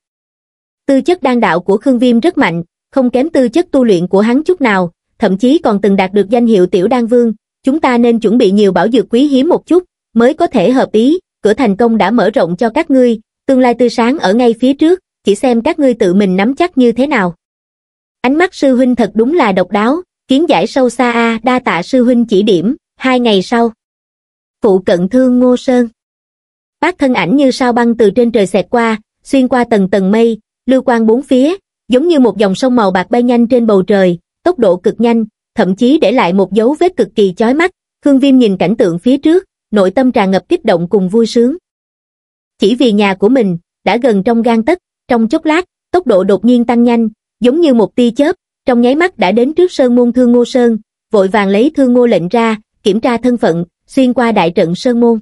Tư chất đan đạo của Khương Viêm rất mạnh, không kém tư chất tu luyện của hắn chút nào, thậm chí còn từng đạt được danh hiệu tiểu đan vương. Chúng ta nên chuẩn bị nhiều bảo dược quý hiếm một chút, mới có thể hợp ý, cửa thành công đã mở rộng cho các ngươi, tương lai tươi sáng ở ngay phía trước, chỉ xem các ngươi tự mình nắm chắc như thế nào. Ánh mắt sư huynh thật đúng là độc đáo, kiến giải sâu xa a đa tạ sư huynh chỉ điểm, hai ngày sau. Phụ cận thương Ngô Sơn Bác thân ảnh như sao băng từ trên trời xẹt qua, xuyên qua tầng tầng mây, lưu quang bốn phía, giống như một dòng sông màu bạc bay nhanh trên bầu trời, tốc độ cực nhanh, thậm chí để lại một dấu vết cực kỳ chói mắt, Khương Viêm nhìn cảnh tượng phía trước, nội tâm tràn ngập kích động cùng vui sướng. Chỉ vì nhà của mình, đã gần trong gan tấc, trong chốc lát, tốc độ đột nhiên tăng nhanh, giống như một tia chớp, trong nháy mắt đã đến trước sơn môn Thương Ngô Sơn, vội vàng lấy Thương Ngô lệnh ra, kiểm tra thân phận, xuyên qua đại trận sơn môn.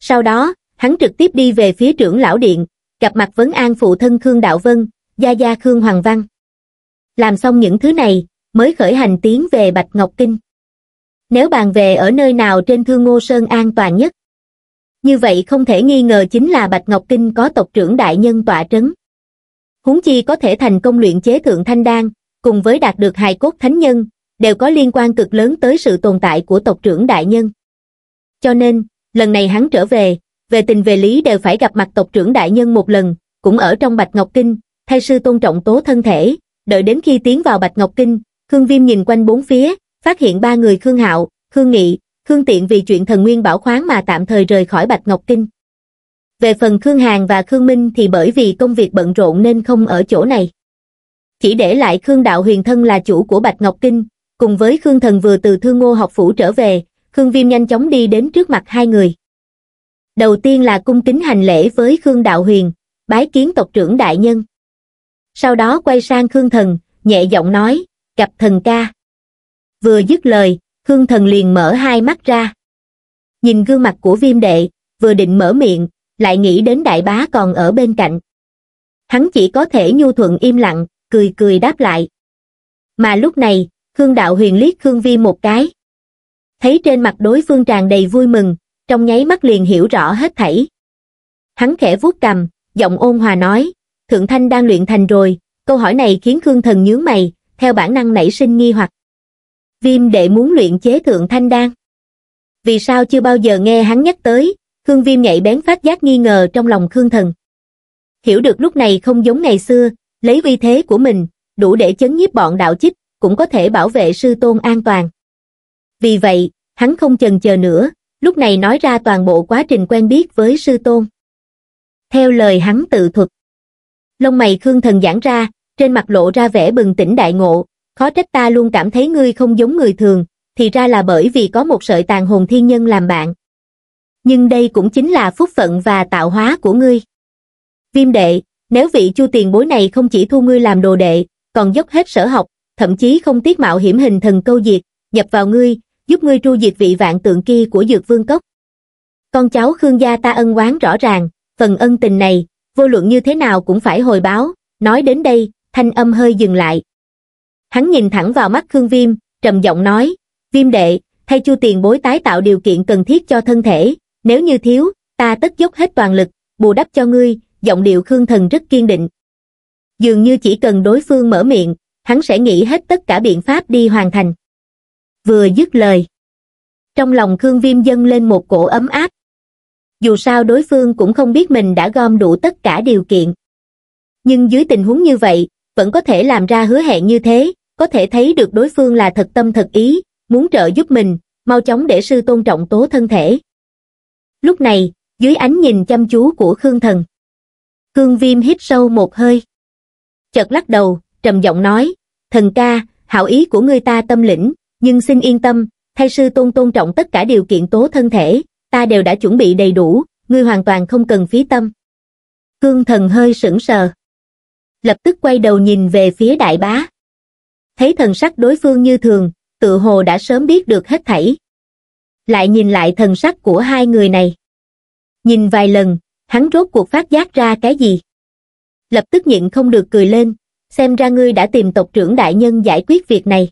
Sau đó, hắn trực tiếp đi về phía trưởng lão điện, gặp mặt vấn an phụ thân Khương Đạo Vân, gia gia Khương Hoàng Văn. Làm xong những thứ này, mới khởi hành tiến về Bạch Ngọc Kinh. Nếu bàn về ở nơi nào trên Thương Ngô Sơn an toàn nhất, như vậy không thể nghi ngờ chính là Bạch Ngọc Kinh có tộc trưởng đại nhân tọa trấn. Huống chi có thể thành công luyện chế thượng thanh đan, cùng với đạt được hài cốt thánh nhân, đều có liên quan cực lớn tới sự tồn tại của tộc trưởng đại nhân. Cho nên, lần này hắn trở về, về tình về lý đều phải gặp mặt tộc trưởng đại nhân một lần, cũng ở trong Bạch Ngọc Kinh, thay sư tôn trọng tố thân thể, đợi đến khi tiến vào Bạch Ngọc Kinh, Khương Viêm nhìn quanh bốn phía, phát hiện ba người Khương Hạo, Khương Nghị, Khương Tiện vì chuyện thần nguyên bảo khoáng mà tạm thời rời khỏi Bạch Ngọc Kinh. Về phần Khương hàng và Khương Minh thì bởi vì công việc bận rộn nên không ở chỗ này. Chỉ để lại Khương Đạo Huyền Thân là chủ của Bạch Ngọc Kinh, cùng với Khương Thần vừa từ Thương Ngô học phủ trở về, Khương Viêm nhanh chóng đi đến trước mặt hai người đầu tiên là cung kính hành lễ với khương đạo huyền bái kiến tộc trưởng đại nhân sau đó quay sang khương thần nhẹ giọng nói gặp thần ca vừa dứt lời khương thần liền mở hai mắt ra nhìn gương mặt của viêm đệ vừa định mở miệng lại nghĩ đến đại bá còn ở bên cạnh hắn chỉ có thể nhu thuận im lặng cười cười đáp lại mà lúc này khương đạo huyền liếc khương vi một cái thấy trên mặt đối phương tràn đầy vui mừng trong nháy mắt liền hiểu rõ hết thảy. Hắn khẽ vuốt cầm, giọng ôn hòa nói, Thượng Thanh đang luyện thành rồi, câu hỏi này khiến Khương Thần nhướng mày, theo bản năng nảy sinh nghi hoặc. Viêm đệ muốn luyện chế Thượng Thanh đan. Vì sao chưa bao giờ nghe hắn nhắc tới, Khương Viêm nhạy bén phát giác nghi ngờ trong lòng Khương Thần. Hiểu được lúc này không giống ngày xưa, lấy uy thế của mình, đủ để chấn nhiếp bọn đạo chích, cũng có thể bảo vệ sư tôn an toàn. Vì vậy, hắn không chần chờ nữa, lúc này nói ra toàn bộ quá trình quen biết với sư tôn. Theo lời hắn tự thuật, lông mày Khương Thần giãn ra, trên mặt lộ ra vẻ bừng tỉnh đại ngộ, khó trách ta luôn cảm thấy ngươi không giống người thường, thì ra là bởi vì có một sợi tàn hồn thiên nhân làm bạn. Nhưng đây cũng chính là phúc phận và tạo hóa của ngươi. Viêm đệ, nếu vị chu tiền bối này không chỉ thu ngươi làm đồ đệ, còn dốc hết sở học, thậm chí không tiếc mạo hiểm hình thần câu diệt, nhập vào ngươi, giúp ngươi tru diệt vị vạn tượng kia của dược vương cốc. Con cháu Khương gia ta ân oán rõ ràng, phần ân tình này, vô luận như thế nào cũng phải hồi báo, nói đến đây, thanh âm hơi dừng lại. Hắn nhìn thẳng vào mắt Khương Viêm, trầm giọng nói, Viêm đệ, thay chu tiền bối tái tạo điều kiện cần thiết cho thân thể, nếu như thiếu, ta tất dốc hết toàn lực, bù đắp cho ngươi, giọng điệu Khương Thần rất kiên định. Dường như chỉ cần đối phương mở miệng, hắn sẽ nghĩ hết tất cả biện pháp đi hoàn thành vừa dứt lời trong lòng khương viêm dâng lên một cổ ấm áp dù sao đối phương cũng không biết mình đã gom đủ tất cả điều kiện nhưng dưới tình huống như vậy vẫn có thể làm ra hứa hẹn như thế có thể thấy được đối phương là thật tâm thật ý muốn trợ giúp mình mau chóng để sư tôn trọng tố thân thể lúc này dưới ánh nhìn chăm chú của khương thần khương viêm hít sâu một hơi chợt lắc đầu trầm giọng nói thần ca hảo ý của ngươi ta tâm lĩnh nhưng xin yên tâm, thay sư tôn tôn trọng tất cả điều kiện tố thân thể, ta đều đã chuẩn bị đầy đủ, ngươi hoàn toàn không cần phí tâm. Cương thần hơi sững sờ. Lập tức quay đầu nhìn về phía đại bá. Thấy thần sắc đối phương như thường, tự hồ đã sớm biết được hết thảy. Lại nhìn lại thần sắc của hai người này. Nhìn vài lần, hắn rốt cuộc phát giác ra cái gì. Lập tức nhịn không được cười lên, xem ra ngươi đã tìm tộc trưởng đại nhân giải quyết việc này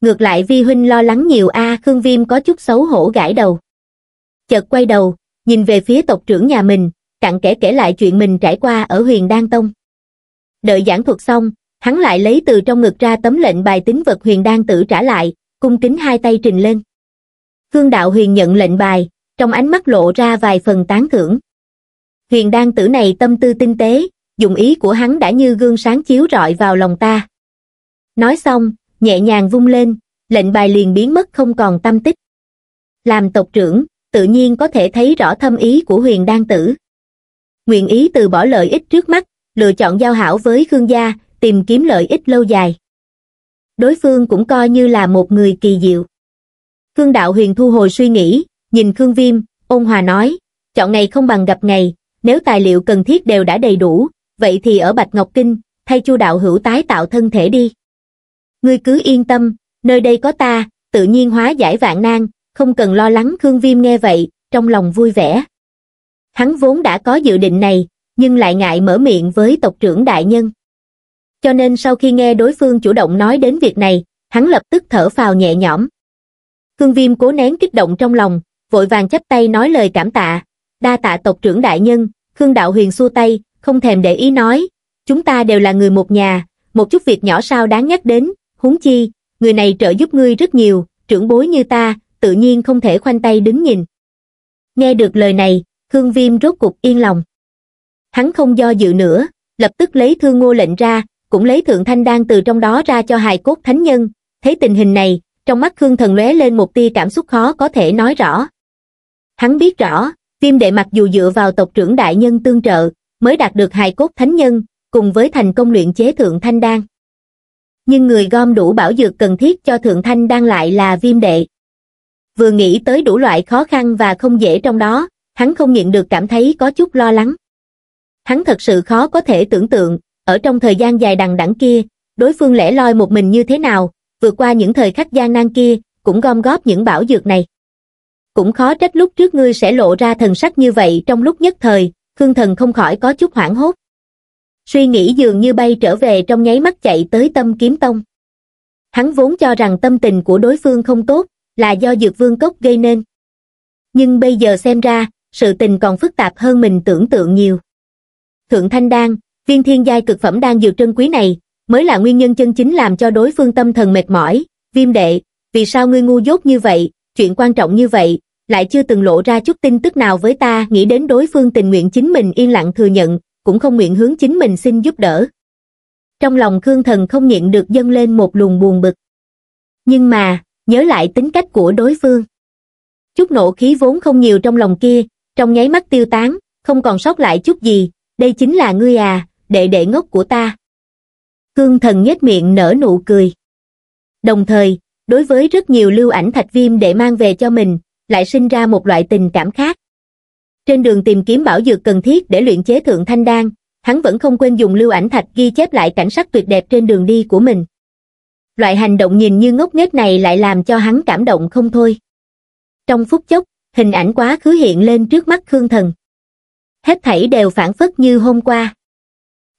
ngược lại vi huynh lo lắng nhiều a khương viêm có chút xấu hổ gãi đầu chợt quay đầu nhìn về phía tộc trưởng nhà mình cặn kẽ kể lại chuyện mình trải qua ở huyền đan tông đợi giảng thuật xong hắn lại lấy từ trong ngực ra tấm lệnh bài tín vật huyền đan Tử trả lại cung kính hai tay trình lên khương đạo huyền nhận lệnh bài trong ánh mắt lộ ra vài phần tán thưởng huyền đan tử này tâm tư tinh tế dùng ý của hắn đã như gương sáng chiếu rọi vào lòng ta nói xong nhẹ nhàng vung lên, lệnh bài liền biến mất không còn tâm tích. Làm tộc trưởng, tự nhiên có thể thấy rõ thâm ý của huyền đan tử. Nguyện ý từ bỏ lợi ích trước mắt, lựa chọn giao hảo với Khương gia, tìm kiếm lợi ích lâu dài. Đối phương cũng coi như là một người kỳ diệu. Khương đạo huyền thu hồi suy nghĩ, nhìn Khương Viêm, ôn hòa nói, chọn ngày không bằng gặp ngày, nếu tài liệu cần thiết đều đã đầy đủ, vậy thì ở Bạch Ngọc Kinh, thay chu đạo hữu tái tạo thân thể đi ngươi cứ yên tâm nơi đây có ta tự nhiên hóa giải vạn nan không cần lo lắng khương viêm nghe vậy trong lòng vui vẻ hắn vốn đã có dự định này nhưng lại ngại mở miệng với tộc trưởng đại nhân cho nên sau khi nghe đối phương chủ động nói đến việc này hắn lập tức thở phào nhẹ nhõm khương viêm cố nén kích động trong lòng vội vàng chắp tay nói lời cảm tạ đa tạ tộc trưởng đại nhân khương đạo huyền xua tay không thèm để ý nói chúng ta đều là người một nhà một chút việc nhỏ sao đáng nhắc đến huống chi, người này trợ giúp ngươi rất nhiều, trưởng bối như ta, tự nhiên không thể khoanh tay đứng nhìn. Nghe được lời này, Khương Viêm rốt cục yên lòng. Hắn không do dự nữa, lập tức lấy thư ngô lệnh ra, cũng lấy thượng thanh đan từ trong đó ra cho hài cốt thánh nhân. Thấy tình hình này, trong mắt Khương Thần lóe lên một tia cảm xúc khó có thể nói rõ. Hắn biết rõ, Viêm đệ mặc dù dựa vào tộc trưởng đại nhân tương trợ, mới đạt được hài cốt thánh nhân, cùng với thành công luyện chế thượng thanh đan nhưng người gom đủ bảo dược cần thiết cho Thượng Thanh đang lại là viêm đệ. Vừa nghĩ tới đủ loại khó khăn và không dễ trong đó, hắn không nhịn được cảm thấy có chút lo lắng. Hắn thật sự khó có thể tưởng tượng, ở trong thời gian dài đằng đẵng kia, đối phương lẻ loi một mình như thế nào, vượt qua những thời khắc gian nan kia, cũng gom góp những bảo dược này. Cũng khó trách lúc trước ngươi sẽ lộ ra thần sắc như vậy trong lúc nhất thời, Khương Thần không khỏi có chút hoảng hốt suy nghĩ dường như bay trở về trong nháy mắt chạy tới tâm kiếm tông hắn vốn cho rằng tâm tình của đối phương không tốt là do dược vương cốc gây nên nhưng bây giờ xem ra sự tình còn phức tạp hơn mình tưởng tượng nhiều thượng thanh đan viên thiên giai cực phẩm đang dược trân quý này mới là nguyên nhân chân chính làm cho đối phương tâm thần mệt mỏi viêm đệ vì sao ngươi ngu dốt như vậy chuyện quan trọng như vậy lại chưa từng lộ ra chút tin tức nào với ta nghĩ đến đối phương tình nguyện chính mình yên lặng thừa nhận cũng không nguyện hướng chính mình xin giúp đỡ. Trong lòng Khương Thần không nhịn được dâng lên một luồng buồn bực. Nhưng mà, nhớ lại tính cách của đối phương. Chút nộ khí vốn không nhiều trong lòng kia, trong nháy mắt tiêu tán, không còn sót lại chút gì, đây chính là ngươi à, đệ đệ ngốc của ta. Khương Thần nhếch miệng nở nụ cười. Đồng thời, đối với rất nhiều lưu ảnh thạch viêm để mang về cho mình, lại sinh ra một loại tình cảm khác. Trên đường tìm kiếm bảo dược cần thiết để luyện chế thượng thanh đan, hắn vẫn không quên dùng lưu ảnh thạch ghi chép lại cảnh sắc tuyệt đẹp trên đường đi của mình. Loại hành động nhìn như ngốc nghếch này lại làm cho hắn cảm động không thôi. Trong phút chốc, hình ảnh quá khứ hiện lên trước mắt Khương Thần. Hết thảy đều phản phất như hôm qua.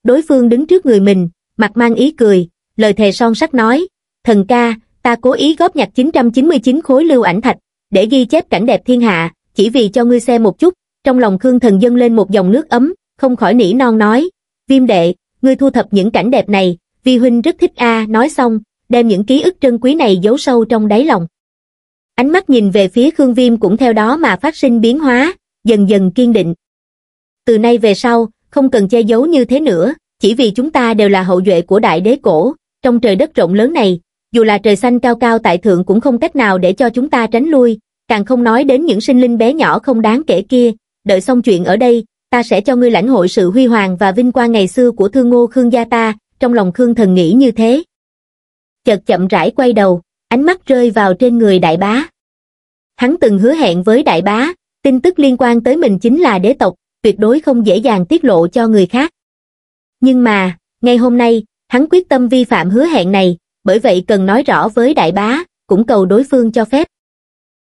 Đối phương đứng trước người mình, mặt mang ý cười, lời thề son sắt nói, thần ca, ta cố ý góp nhặt 999 khối lưu ảnh thạch, để ghi chép cảnh đẹp thiên hạ, chỉ vì cho ngươi xem một chút, trong lòng Khương Thần dâng lên một dòng nước ấm, không khỏi nỉ non nói, viêm đệ, ngươi thu thập những cảnh đẹp này, vi huynh rất thích a nói xong, đem những ký ức trân quý này giấu sâu trong đáy lòng. Ánh mắt nhìn về phía Khương Viêm cũng theo đó mà phát sinh biến hóa, dần dần kiên định. Từ nay về sau, không cần che giấu như thế nữa, chỉ vì chúng ta đều là hậu duệ của đại đế cổ, trong trời đất rộng lớn này, dù là trời xanh cao cao tại thượng cũng không cách nào để cho chúng ta tránh lui, càng không nói đến những sinh linh bé nhỏ không đáng kể kia, đợi xong chuyện ở đây, ta sẽ cho ngươi lãnh hội sự huy hoàng và vinh quang ngày xưa của thương ngô Khương gia ta, trong lòng Khương thần nghĩ như thế. Chợt chậm rãi quay đầu, ánh mắt rơi vào trên người đại bá. Hắn từng hứa hẹn với đại bá, tin tức liên quan tới mình chính là đế tộc, tuyệt đối không dễ dàng tiết lộ cho người khác. Nhưng mà, ngay hôm nay, hắn quyết tâm vi phạm hứa hẹn này, bởi vậy cần nói rõ với đại bá, cũng cầu đối phương cho phép.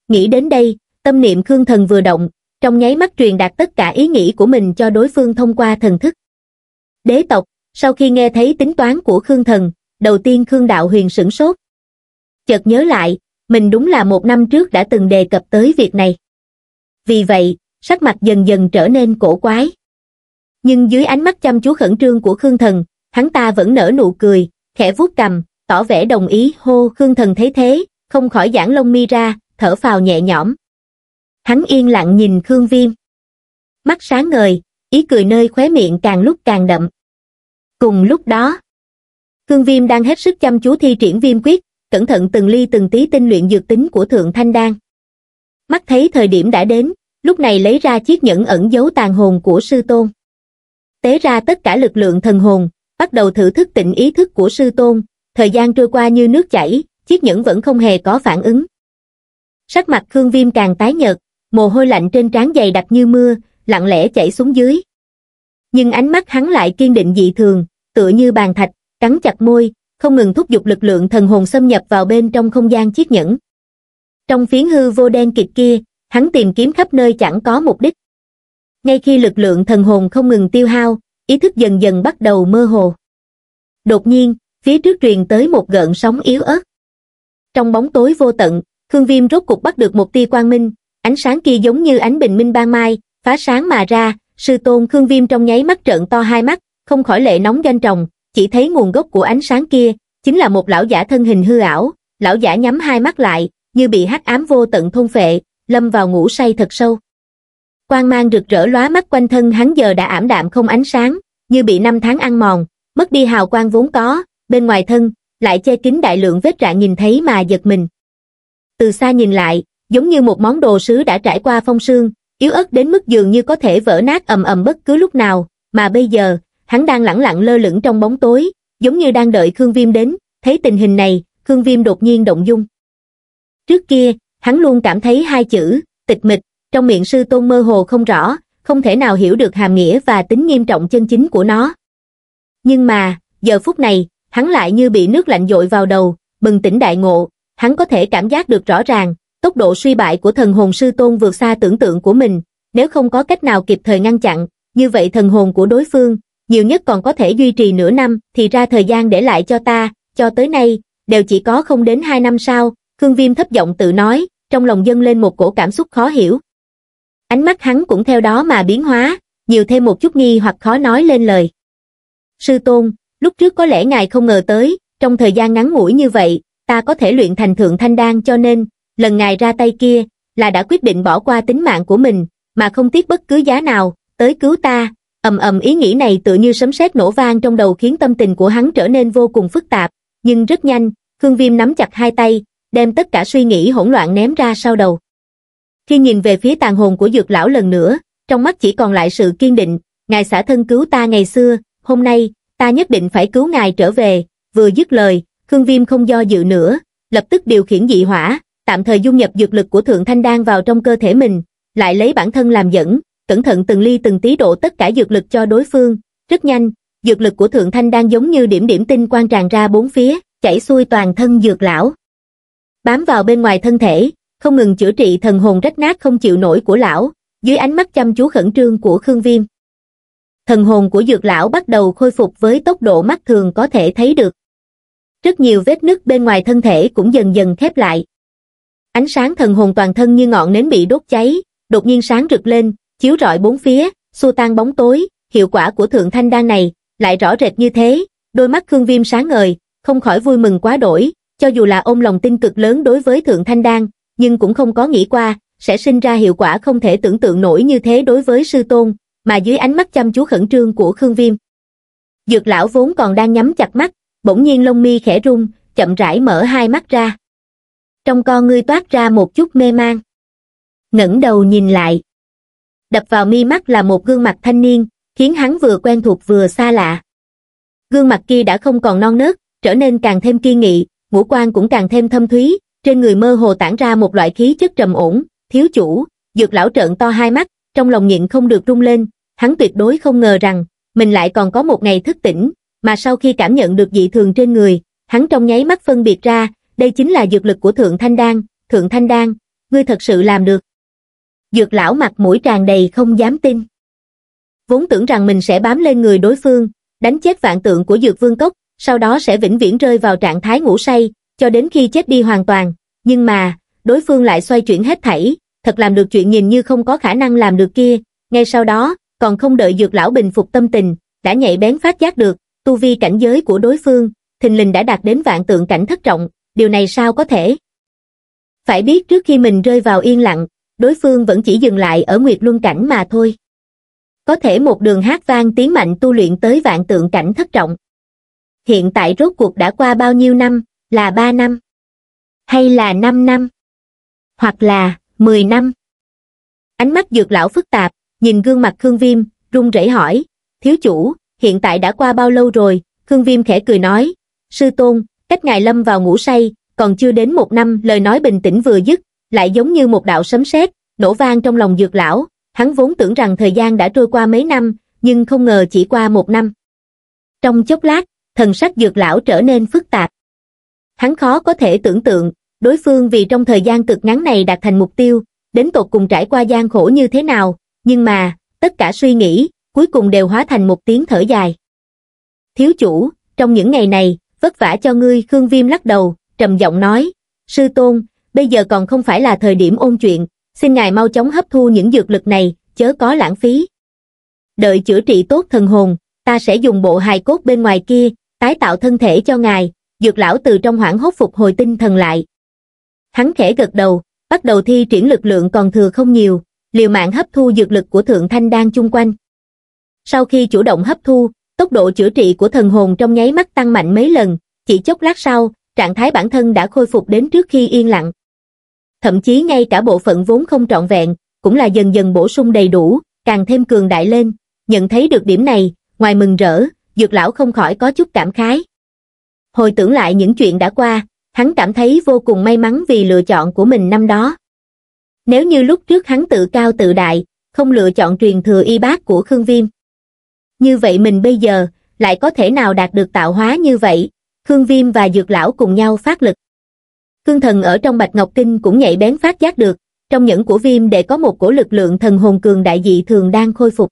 Nghĩ đến đây, tâm niệm Khương Thần vừa động, trong nháy mắt truyền đạt tất cả ý nghĩ của mình cho đối phương thông qua thần thức. Đế tộc, sau khi nghe thấy tính toán của Khương Thần, đầu tiên Khương Đạo Huyền sửng sốt. Chợt nhớ lại, mình đúng là một năm trước đã từng đề cập tới việc này. Vì vậy, sắc mặt dần dần trở nên cổ quái. Nhưng dưới ánh mắt chăm chú khẩn trương của Khương Thần, hắn ta vẫn nở nụ cười, khẽ vuốt cầm, tỏ vẻ đồng ý hô Khương Thần thấy thế, không khỏi giãn lông mi ra, thở phào nhẹ nhõm. Hắn yên lặng nhìn Khương Viêm. Mắt sáng ngời, ý cười nơi khóe miệng càng lúc càng đậm. Cùng lúc đó, Khương Viêm đang hết sức chăm chú thi triển viêm quyết, cẩn thận từng ly từng tí tinh luyện dược tính của Thượng Thanh Đan. Mắt thấy thời điểm đã đến, lúc này lấy ra chiếc nhẫn ẩn giấu tàn hồn của sư tôn. Tế ra tất cả lực lượng thần hồn, bắt đầu thử thức tỉnh ý thức của sư tôn, thời gian trôi qua như nước chảy, chiếc nhẫn vẫn không hề có phản ứng. Sắc mặt Khương Viêm càng tái nhợt, mồ hôi lạnh trên trán dày đặc như mưa lặng lẽ chảy xuống dưới nhưng ánh mắt hắn lại kiên định dị thường tựa như bàn thạch cắn chặt môi không ngừng thúc giục lực lượng thần hồn xâm nhập vào bên trong không gian chiếc nhẫn trong phiến hư vô đen kịt kia hắn tìm kiếm khắp nơi chẳng có mục đích ngay khi lực lượng thần hồn không ngừng tiêu hao ý thức dần dần bắt đầu mơ hồ đột nhiên phía trước truyền tới một gợn sóng yếu ớt trong bóng tối vô tận khương viêm rốt cục bắt được một tia quang minh ánh sáng kia giống như ánh bình minh ban mai phá sáng mà ra sư tôn khương viêm trong nháy mắt trợn to hai mắt không khỏi lệ nóng doanh tròng chỉ thấy nguồn gốc của ánh sáng kia chính là một lão giả thân hình hư ảo lão giả nhắm hai mắt lại như bị hắc ám vô tận thôn phệ lâm vào ngủ say thật sâu quang mang rực rỡ lóa mắt quanh thân hắn giờ đã ảm đạm không ánh sáng như bị năm tháng ăn mòn mất đi hào quang vốn có bên ngoài thân lại che kín đại lượng vết rạn nhìn thấy mà giật mình từ xa nhìn lại giống như một món đồ sứ đã trải qua phong sương, yếu ớt đến mức dường như có thể vỡ nát ầm ầm bất cứ lúc nào, mà bây giờ, hắn đang lẳng lặng lơ lửng trong bóng tối, giống như đang đợi Khương Viêm đến, thấy tình hình này, Khương Viêm đột nhiên động dung. Trước kia, hắn luôn cảm thấy hai chữ, tịch mịch, trong miệng sư tôn mơ hồ không rõ, không thể nào hiểu được hàm nghĩa và tính nghiêm trọng chân chính của nó. Nhưng mà, giờ phút này, hắn lại như bị nước lạnh dội vào đầu, bừng tỉnh đại ngộ, hắn có thể cảm giác được rõ ràng, tốc độ suy bại của thần hồn sư tôn vượt xa tưởng tượng của mình, nếu không có cách nào kịp thời ngăn chặn, như vậy thần hồn của đối phương, nhiều nhất còn có thể duy trì nửa năm, thì ra thời gian để lại cho ta, cho tới nay, đều chỉ có không đến hai năm sau, Khương Viêm thấp giọng tự nói, trong lòng dâng lên một cổ cảm xúc khó hiểu. Ánh mắt hắn cũng theo đó mà biến hóa, nhiều thêm một chút nghi hoặc khó nói lên lời. Sư Tôn, lúc trước có lẽ ngài không ngờ tới, trong thời gian ngắn ngủi như vậy, ta có thể luyện thành thượng thanh đan cho nên, lần ngài ra tay kia là đã quyết định bỏ qua tính mạng của mình mà không tiếc bất cứ giá nào tới cứu ta ầm ầm ý nghĩ này tựa như sấm sét nổ vang trong đầu khiến tâm tình của hắn trở nên vô cùng phức tạp nhưng rất nhanh khương viêm nắm chặt hai tay đem tất cả suy nghĩ hỗn loạn ném ra sau đầu khi nhìn về phía tàn hồn của dược lão lần nữa trong mắt chỉ còn lại sự kiên định ngài xả thân cứu ta ngày xưa hôm nay ta nhất định phải cứu ngài trở về vừa dứt lời khương viêm không do dự nữa lập tức điều khiển dị hỏa tạm thời dung nhập dược lực của Thượng Thanh Đan vào trong cơ thể mình, lại lấy bản thân làm dẫn, cẩn thận từng ly từng tí độ tất cả dược lực cho đối phương, rất nhanh, dược lực của Thượng Thanh Đan giống như điểm điểm tinh quang tràn ra bốn phía, chảy xuôi toàn thân dược lão. Bám vào bên ngoài thân thể, không ngừng chữa trị thần hồn rách nát không chịu nổi của lão, dưới ánh mắt chăm chú khẩn trương của Khương Viêm. Thần hồn của dược lão bắt đầu khôi phục với tốc độ mắt thường có thể thấy được. Rất nhiều vết nứt bên ngoài thân thể cũng dần dần khép lại. Ánh sáng thần hồn toàn thân như ngọn nến bị đốt cháy, đột nhiên sáng rực lên, chiếu rọi bốn phía, xua tan bóng tối, hiệu quả của thượng thanh đan này lại rõ rệt như thế, đôi mắt Khương Viêm sáng ngời, không khỏi vui mừng quá đổi, cho dù là ôm lòng tin cực lớn đối với thượng thanh đan, nhưng cũng không có nghĩ qua sẽ sinh ra hiệu quả không thể tưởng tượng nổi như thế đối với sư tôn, mà dưới ánh mắt chăm chú khẩn trương của Khương Viêm. Dược lão vốn còn đang nhắm chặt mắt, bỗng nhiên lông mi khẽ rung, chậm rãi mở hai mắt ra trong con ngươi toát ra một chút mê mang ngẩng đầu nhìn lại đập vào mi mắt là một gương mặt thanh niên khiến hắn vừa quen thuộc vừa xa lạ gương mặt kia đã không còn non nớt trở nên càng thêm kiên nghị ngũ quan cũng càng thêm thâm thúy trên người mơ hồ tản ra một loại khí chất trầm ổn thiếu chủ dược lão trợn to hai mắt trong lòng nhịn không được rung lên hắn tuyệt đối không ngờ rằng mình lại còn có một ngày thức tỉnh mà sau khi cảm nhận được dị thường trên người hắn trong nháy mắt phân biệt ra đây chính là dược lực của Thượng Thanh Đan, Thượng Thanh Đan, ngươi thật sự làm được. Dược lão mặt mũi tràn đầy không dám tin. Vốn tưởng rằng mình sẽ bám lên người đối phương, đánh chết vạn tượng của dược vương cốc, sau đó sẽ vĩnh viễn rơi vào trạng thái ngủ say, cho đến khi chết đi hoàn toàn. Nhưng mà, đối phương lại xoay chuyển hết thảy, thật làm được chuyện nhìn như không có khả năng làm được kia. Ngay sau đó, còn không đợi dược lão bình phục tâm tình, đã nhạy bén phát giác được, tu vi cảnh giới của đối phương, thình lình đã đạt đến vạn tượng cảnh thất trọng, điều này sao có thể? Phải biết trước khi mình rơi vào yên lặng, đối phương vẫn chỉ dừng lại ở nguyệt luân cảnh mà thôi. Có thể một đường hát vang tiến mạnh tu luyện tới vạn tượng cảnh thất trọng. Hiện tại rốt cuộc đã qua bao nhiêu năm, là 3 năm, hay là 5 năm, hoặc là 10 năm. Ánh mắt dược lão phức tạp, nhìn gương mặt Khương Viêm, run rẩy hỏi, thiếu chủ, hiện tại đã qua bao lâu rồi, Khương Viêm khẽ cười nói, sư tôn, Cách Ngài Lâm vào ngủ say, còn chưa đến một năm lời nói bình tĩnh vừa dứt, lại giống như một đạo sấm sét nổ vang trong lòng dược lão, hắn vốn tưởng rằng thời gian đã trôi qua mấy năm, nhưng không ngờ chỉ qua một năm. Trong chốc lát, thần sắc dược lão trở nên phức tạp. Hắn khó có thể tưởng tượng, đối phương vì trong thời gian cực ngắn này đạt thành mục tiêu, đến tột cùng trải qua gian khổ như thế nào, nhưng mà, tất cả suy nghĩ, cuối cùng đều hóa thành một tiếng thở dài. Thiếu chủ, trong những ngày này, vất vả cho ngươi Khương Viêm lắc đầu, trầm giọng nói, sư tôn, bây giờ còn không phải là thời điểm ôn chuyện, xin ngài mau chóng hấp thu những dược lực này, chớ có lãng phí. Đợi chữa trị tốt thần hồn, ta sẽ dùng bộ hài cốt bên ngoài kia, tái tạo thân thể cho ngài, dược lão từ trong hoảng hốt phục hồi tinh thần lại. Hắn khẽ gật đầu, bắt đầu thi triển lực lượng còn thừa không nhiều, liều mạng hấp thu dược lực của thượng thanh đang chung quanh. Sau khi chủ động hấp thu, tốc độ chữa trị của thần hồn trong nháy mắt tăng mạnh mấy lần, chỉ chốc lát sau, trạng thái bản thân đã khôi phục đến trước khi yên lặng. Thậm chí ngay cả bộ phận vốn không trọn vẹn, cũng là dần dần bổ sung đầy đủ, càng thêm cường đại lên, nhận thấy được điểm này, ngoài mừng rỡ, dược lão không khỏi có chút cảm khái. Hồi tưởng lại những chuyện đã qua, hắn cảm thấy vô cùng may mắn vì lựa chọn của mình năm đó. Nếu như lúc trước hắn tự cao tự đại, không lựa chọn truyền thừa y bác của Khương Viêm, như vậy mình bây giờ lại có thể nào đạt được tạo hóa như vậy khương viêm và dược lão cùng nhau phát lực khương thần ở trong bạch ngọc kinh cũng nhạy bén phát giác được trong những của viêm để có một cổ lực lượng thần hồn cường đại dị thường đang khôi phục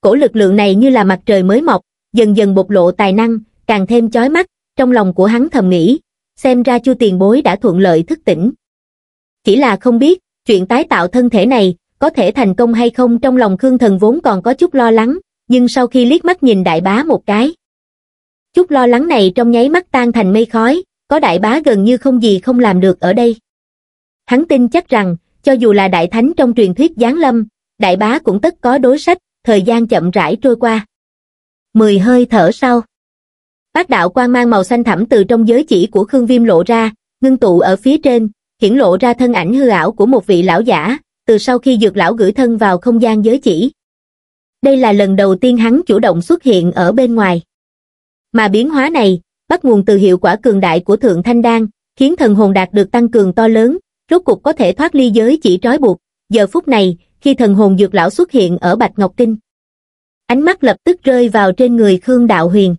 cổ lực lượng này như là mặt trời mới mọc dần dần bộc lộ tài năng càng thêm chói mắt trong lòng của hắn thầm nghĩ xem ra chu tiền bối đã thuận lợi thức tỉnh chỉ là không biết chuyện tái tạo thân thể này có thể thành công hay không trong lòng khương thần vốn còn có chút lo lắng nhưng sau khi liếc mắt nhìn đại bá một cái. Chút lo lắng này trong nháy mắt tan thành mây khói, có đại bá gần như không gì không làm được ở đây. Hắn tin chắc rằng, cho dù là đại thánh trong truyền thuyết Giáng Lâm, đại bá cũng tất có đối sách, thời gian chậm rãi trôi qua. Mười hơi thở sau. Bác đạo quang mang màu xanh thẳm từ trong giới chỉ của Khương Viêm lộ ra, ngưng tụ ở phía trên, hiển lộ ra thân ảnh hư ảo của một vị lão giả, từ sau khi dược lão gửi thân vào không gian giới chỉ, đây là lần đầu tiên hắn chủ động xuất hiện ở bên ngoài. Mà biến hóa này, bắt nguồn từ hiệu quả cường đại của Thượng Thanh Đan, khiến thần hồn đạt được tăng cường to lớn, rốt cục có thể thoát ly giới chỉ trói buộc. Giờ phút này, khi thần hồn dược lão xuất hiện ở Bạch Ngọc Kinh, ánh mắt lập tức rơi vào trên người Khương Đạo Huyền.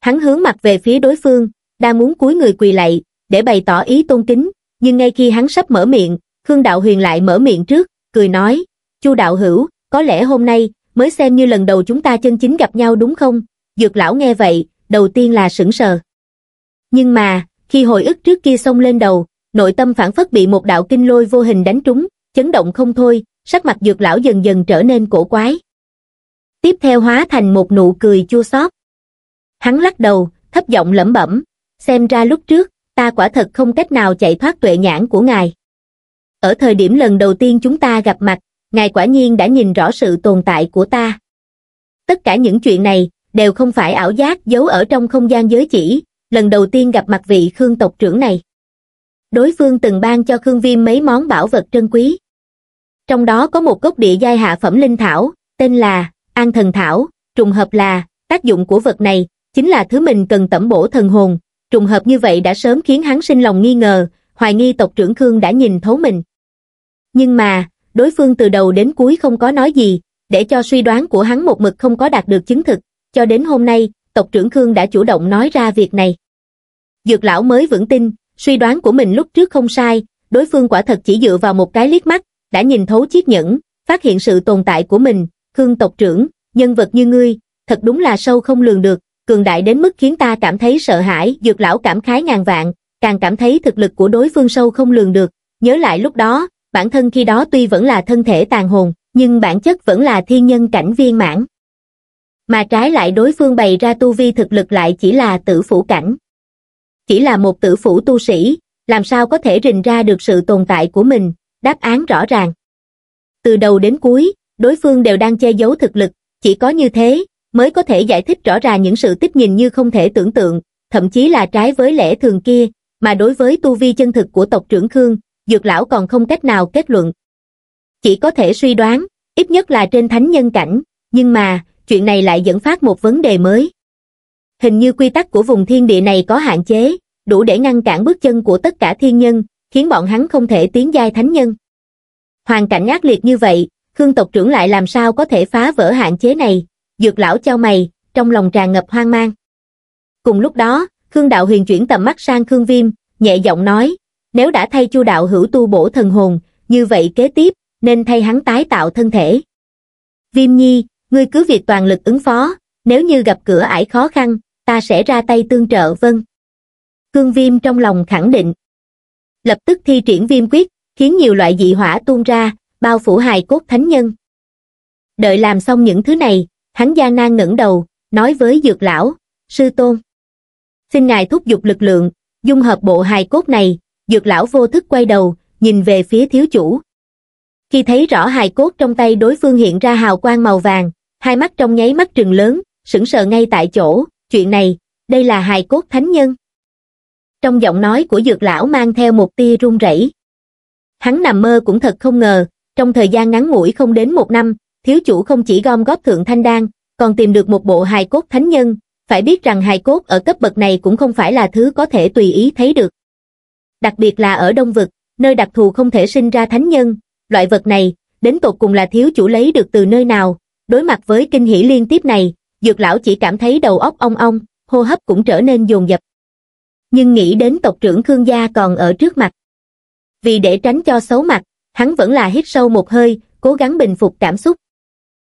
Hắn hướng mặt về phía đối phương, đang muốn cúi người quỳ lạy, để bày tỏ ý tôn kính, nhưng ngay khi hắn sắp mở miệng, Khương Đạo Huyền lại mở miệng trước, cười nói, Chu Đạo Hữu, có lẽ hôm nay, mới xem như lần đầu chúng ta chân chính gặp nhau đúng không? Dược lão nghe vậy, đầu tiên là sững sờ. Nhưng mà, khi hồi ức trước kia xông lên đầu, nội tâm phản phất bị một đạo kinh lôi vô hình đánh trúng, chấn động không thôi, sắc mặt dược lão dần dần trở nên cổ quái. Tiếp theo hóa thành một nụ cười chua xót. Hắn lắc đầu, thấp giọng lẩm bẩm, xem ra lúc trước, ta quả thật không cách nào chạy thoát tuệ nhãn của ngài. Ở thời điểm lần đầu tiên chúng ta gặp mặt, ngài quả nhiên đã nhìn rõ sự tồn tại của ta. Tất cả những chuyện này đều không phải ảo giác giấu ở trong không gian giới chỉ, lần đầu tiên gặp mặt vị Khương tộc trưởng này. Đối phương từng ban cho Khương Viêm mấy món bảo vật trân quý. Trong đó có một gốc địa giai hạ phẩm linh thảo, tên là An Thần Thảo, trùng hợp là tác dụng của vật này chính là thứ mình cần tẩm bổ thần hồn, trùng hợp như vậy đã sớm khiến hắn sinh lòng nghi ngờ, hoài nghi tộc trưởng Khương đã nhìn thấu mình. Nhưng mà, đối phương từ đầu đến cuối không có nói gì, để cho suy đoán của hắn một mực không có đạt được chứng thực, cho đến hôm nay, tộc trưởng Khương đã chủ động nói ra việc này. Dược lão mới vững tin, suy đoán của mình lúc trước không sai, đối phương quả thật chỉ dựa vào một cái liếc mắt, đã nhìn thấu chiếc nhẫn, phát hiện sự tồn tại của mình, Khương tộc trưởng, nhân vật như ngươi, thật đúng là sâu không lường được, cường đại đến mức khiến ta cảm thấy sợ hãi, dược lão cảm khái ngàn vạn, càng cảm thấy thực lực của đối phương sâu không lường được, nhớ lại lúc đó, bản thân khi đó tuy vẫn là thân thể tàn hồn, nhưng bản chất vẫn là thiên nhân cảnh viên mãn. Mà trái lại đối phương bày ra tu vi thực lực lại chỉ là tử phủ cảnh. Chỉ là một tử phủ tu sĩ, làm sao có thể rình ra được sự tồn tại của mình, đáp án rõ ràng. Từ đầu đến cuối, đối phương đều đang che giấu thực lực, chỉ có như thế, mới có thể giải thích rõ ràng những sự tích nhìn như không thể tưởng tượng, thậm chí là trái với lẽ thường kia, mà đối với tu vi chân thực của tộc trưởng Khương, dược lão còn không cách nào kết luận. Chỉ có thể suy đoán, ít nhất là trên thánh nhân cảnh, nhưng mà, chuyện này lại dẫn phát một vấn đề mới. Hình như quy tắc của vùng thiên địa này có hạn chế, đủ để ngăn cản bước chân của tất cả thiên nhân, khiến bọn hắn không thể tiến giai thánh nhân. Hoàn cảnh ác liệt như vậy, Khương tộc trưởng lại làm sao có thể phá vỡ hạn chế này, dược lão cho mày, trong lòng tràn ngập hoang mang. Cùng lúc đó, Khương Đạo Huyền chuyển tầm mắt sang Khương Viêm, nhẹ giọng nói, nếu đã thay chu đạo hữu tu bổ thần hồn, như vậy kế tiếp, nên thay hắn tái tạo thân thể. Viêm nhi, ngươi cứ việc toàn lực ứng phó, nếu như gặp cửa ải khó khăn, ta sẽ ra tay tương trợ vân Cương viêm trong lòng khẳng định. Lập tức thi triển viêm quyết, khiến nhiều loại dị hỏa tuôn ra, bao phủ hài cốt thánh nhân. Đợi làm xong những thứ này, hắn gia nan ngẩng đầu, nói với dược lão, sư tôn. Xin ngài thúc giục lực lượng, dung hợp bộ hài cốt này, dược lão vô thức quay đầu, nhìn về phía thiếu chủ. Khi thấy rõ hài cốt trong tay đối phương hiện ra hào quang màu vàng, hai mắt trong nháy mắt trừng lớn, sững sờ ngay tại chỗ, chuyện này, đây là hài cốt thánh nhân. Trong giọng nói của dược lão mang theo một tia run rẩy. Hắn nằm mơ cũng thật không ngờ, trong thời gian ngắn ngủi không đến một năm, thiếu chủ không chỉ gom góp thượng thanh đan, còn tìm được một bộ hài cốt thánh nhân, phải biết rằng hài cốt ở cấp bậc này cũng không phải là thứ có thể tùy ý thấy được đặc biệt là ở Đông Vực, nơi đặc thù không thể sinh ra thánh nhân, loại vật này, đến tột cùng là thiếu chủ lấy được từ nơi nào, đối mặt với kinh hỉ liên tiếp này, dược lão chỉ cảm thấy đầu óc ong ong, hô hấp cũng trở nên dồn dập. Nhưng nghĩ đến tộc trưởng Khương Gia còn ở trước mặt. Vì để tránh cho xấu mặt, hắn vẫn là hít sâu một hơi, cố gắng bình phục cảm xúc.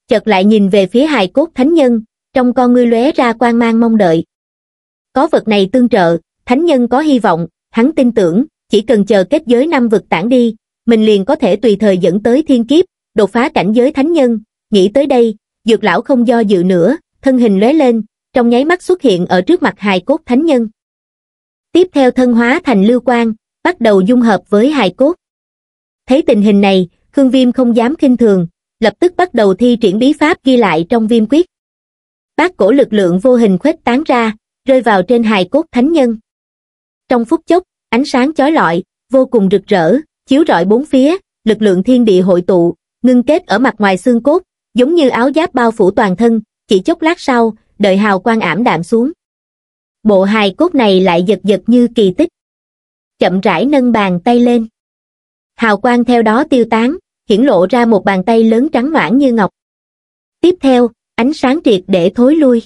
Chợt lại nhìn về phía hài cốt thánh nhân, trong con ngươi lóe ra quan mang mong đợi. Có vật này tương trợ, thánh nhân có hy vọng, hắn tin tưởng, chỉ cần chờ kết giới năm vực tản đi, mình liền có thể tùy thời dẫn tới thiên kiếp, đột phá cảnh giới thánh nhân. Nghĩ tới đây, dược lão không do dự nữa, thân hình lóe lên, trong nháy mắt xuất hiện ở trước mặt hài cốt thánh nhân. Tiếp theo thân hóa thành lưu quang, bắt đầu dung hợp với hài cốt. Thấy tình hình này, Khương Viêm không dám kinh thường, lập tức bắt đầu thi triển bí pháp ghi lại trong viêm quyết. Bác cổ lực lượng vô hình khuếch tán ra, rơi vào trên hài cốt thánh nhân. Trong phút chốc, ánh sáng chói lọi, vô cùng rực rỡ, chiếu rọi bốn phía, lực lượng thiên địa hội tụ, ngưng kết ở mặt ngoài xương cốt, giống như áo giáp bao phủ toàn thân, chỉ chốc lát sau, đợi hào quang ảm đạm xuống. Bộ hài cốt này lại giật giật như kỳ tích. Chậm rãi nâng bàn tay lên. Hào quang theo đó tiêu tán, hiển lộ ra một bàn tay lớn trắng noãn như ngọc. Tiếp theo, ánh sáng triệt để thối lui.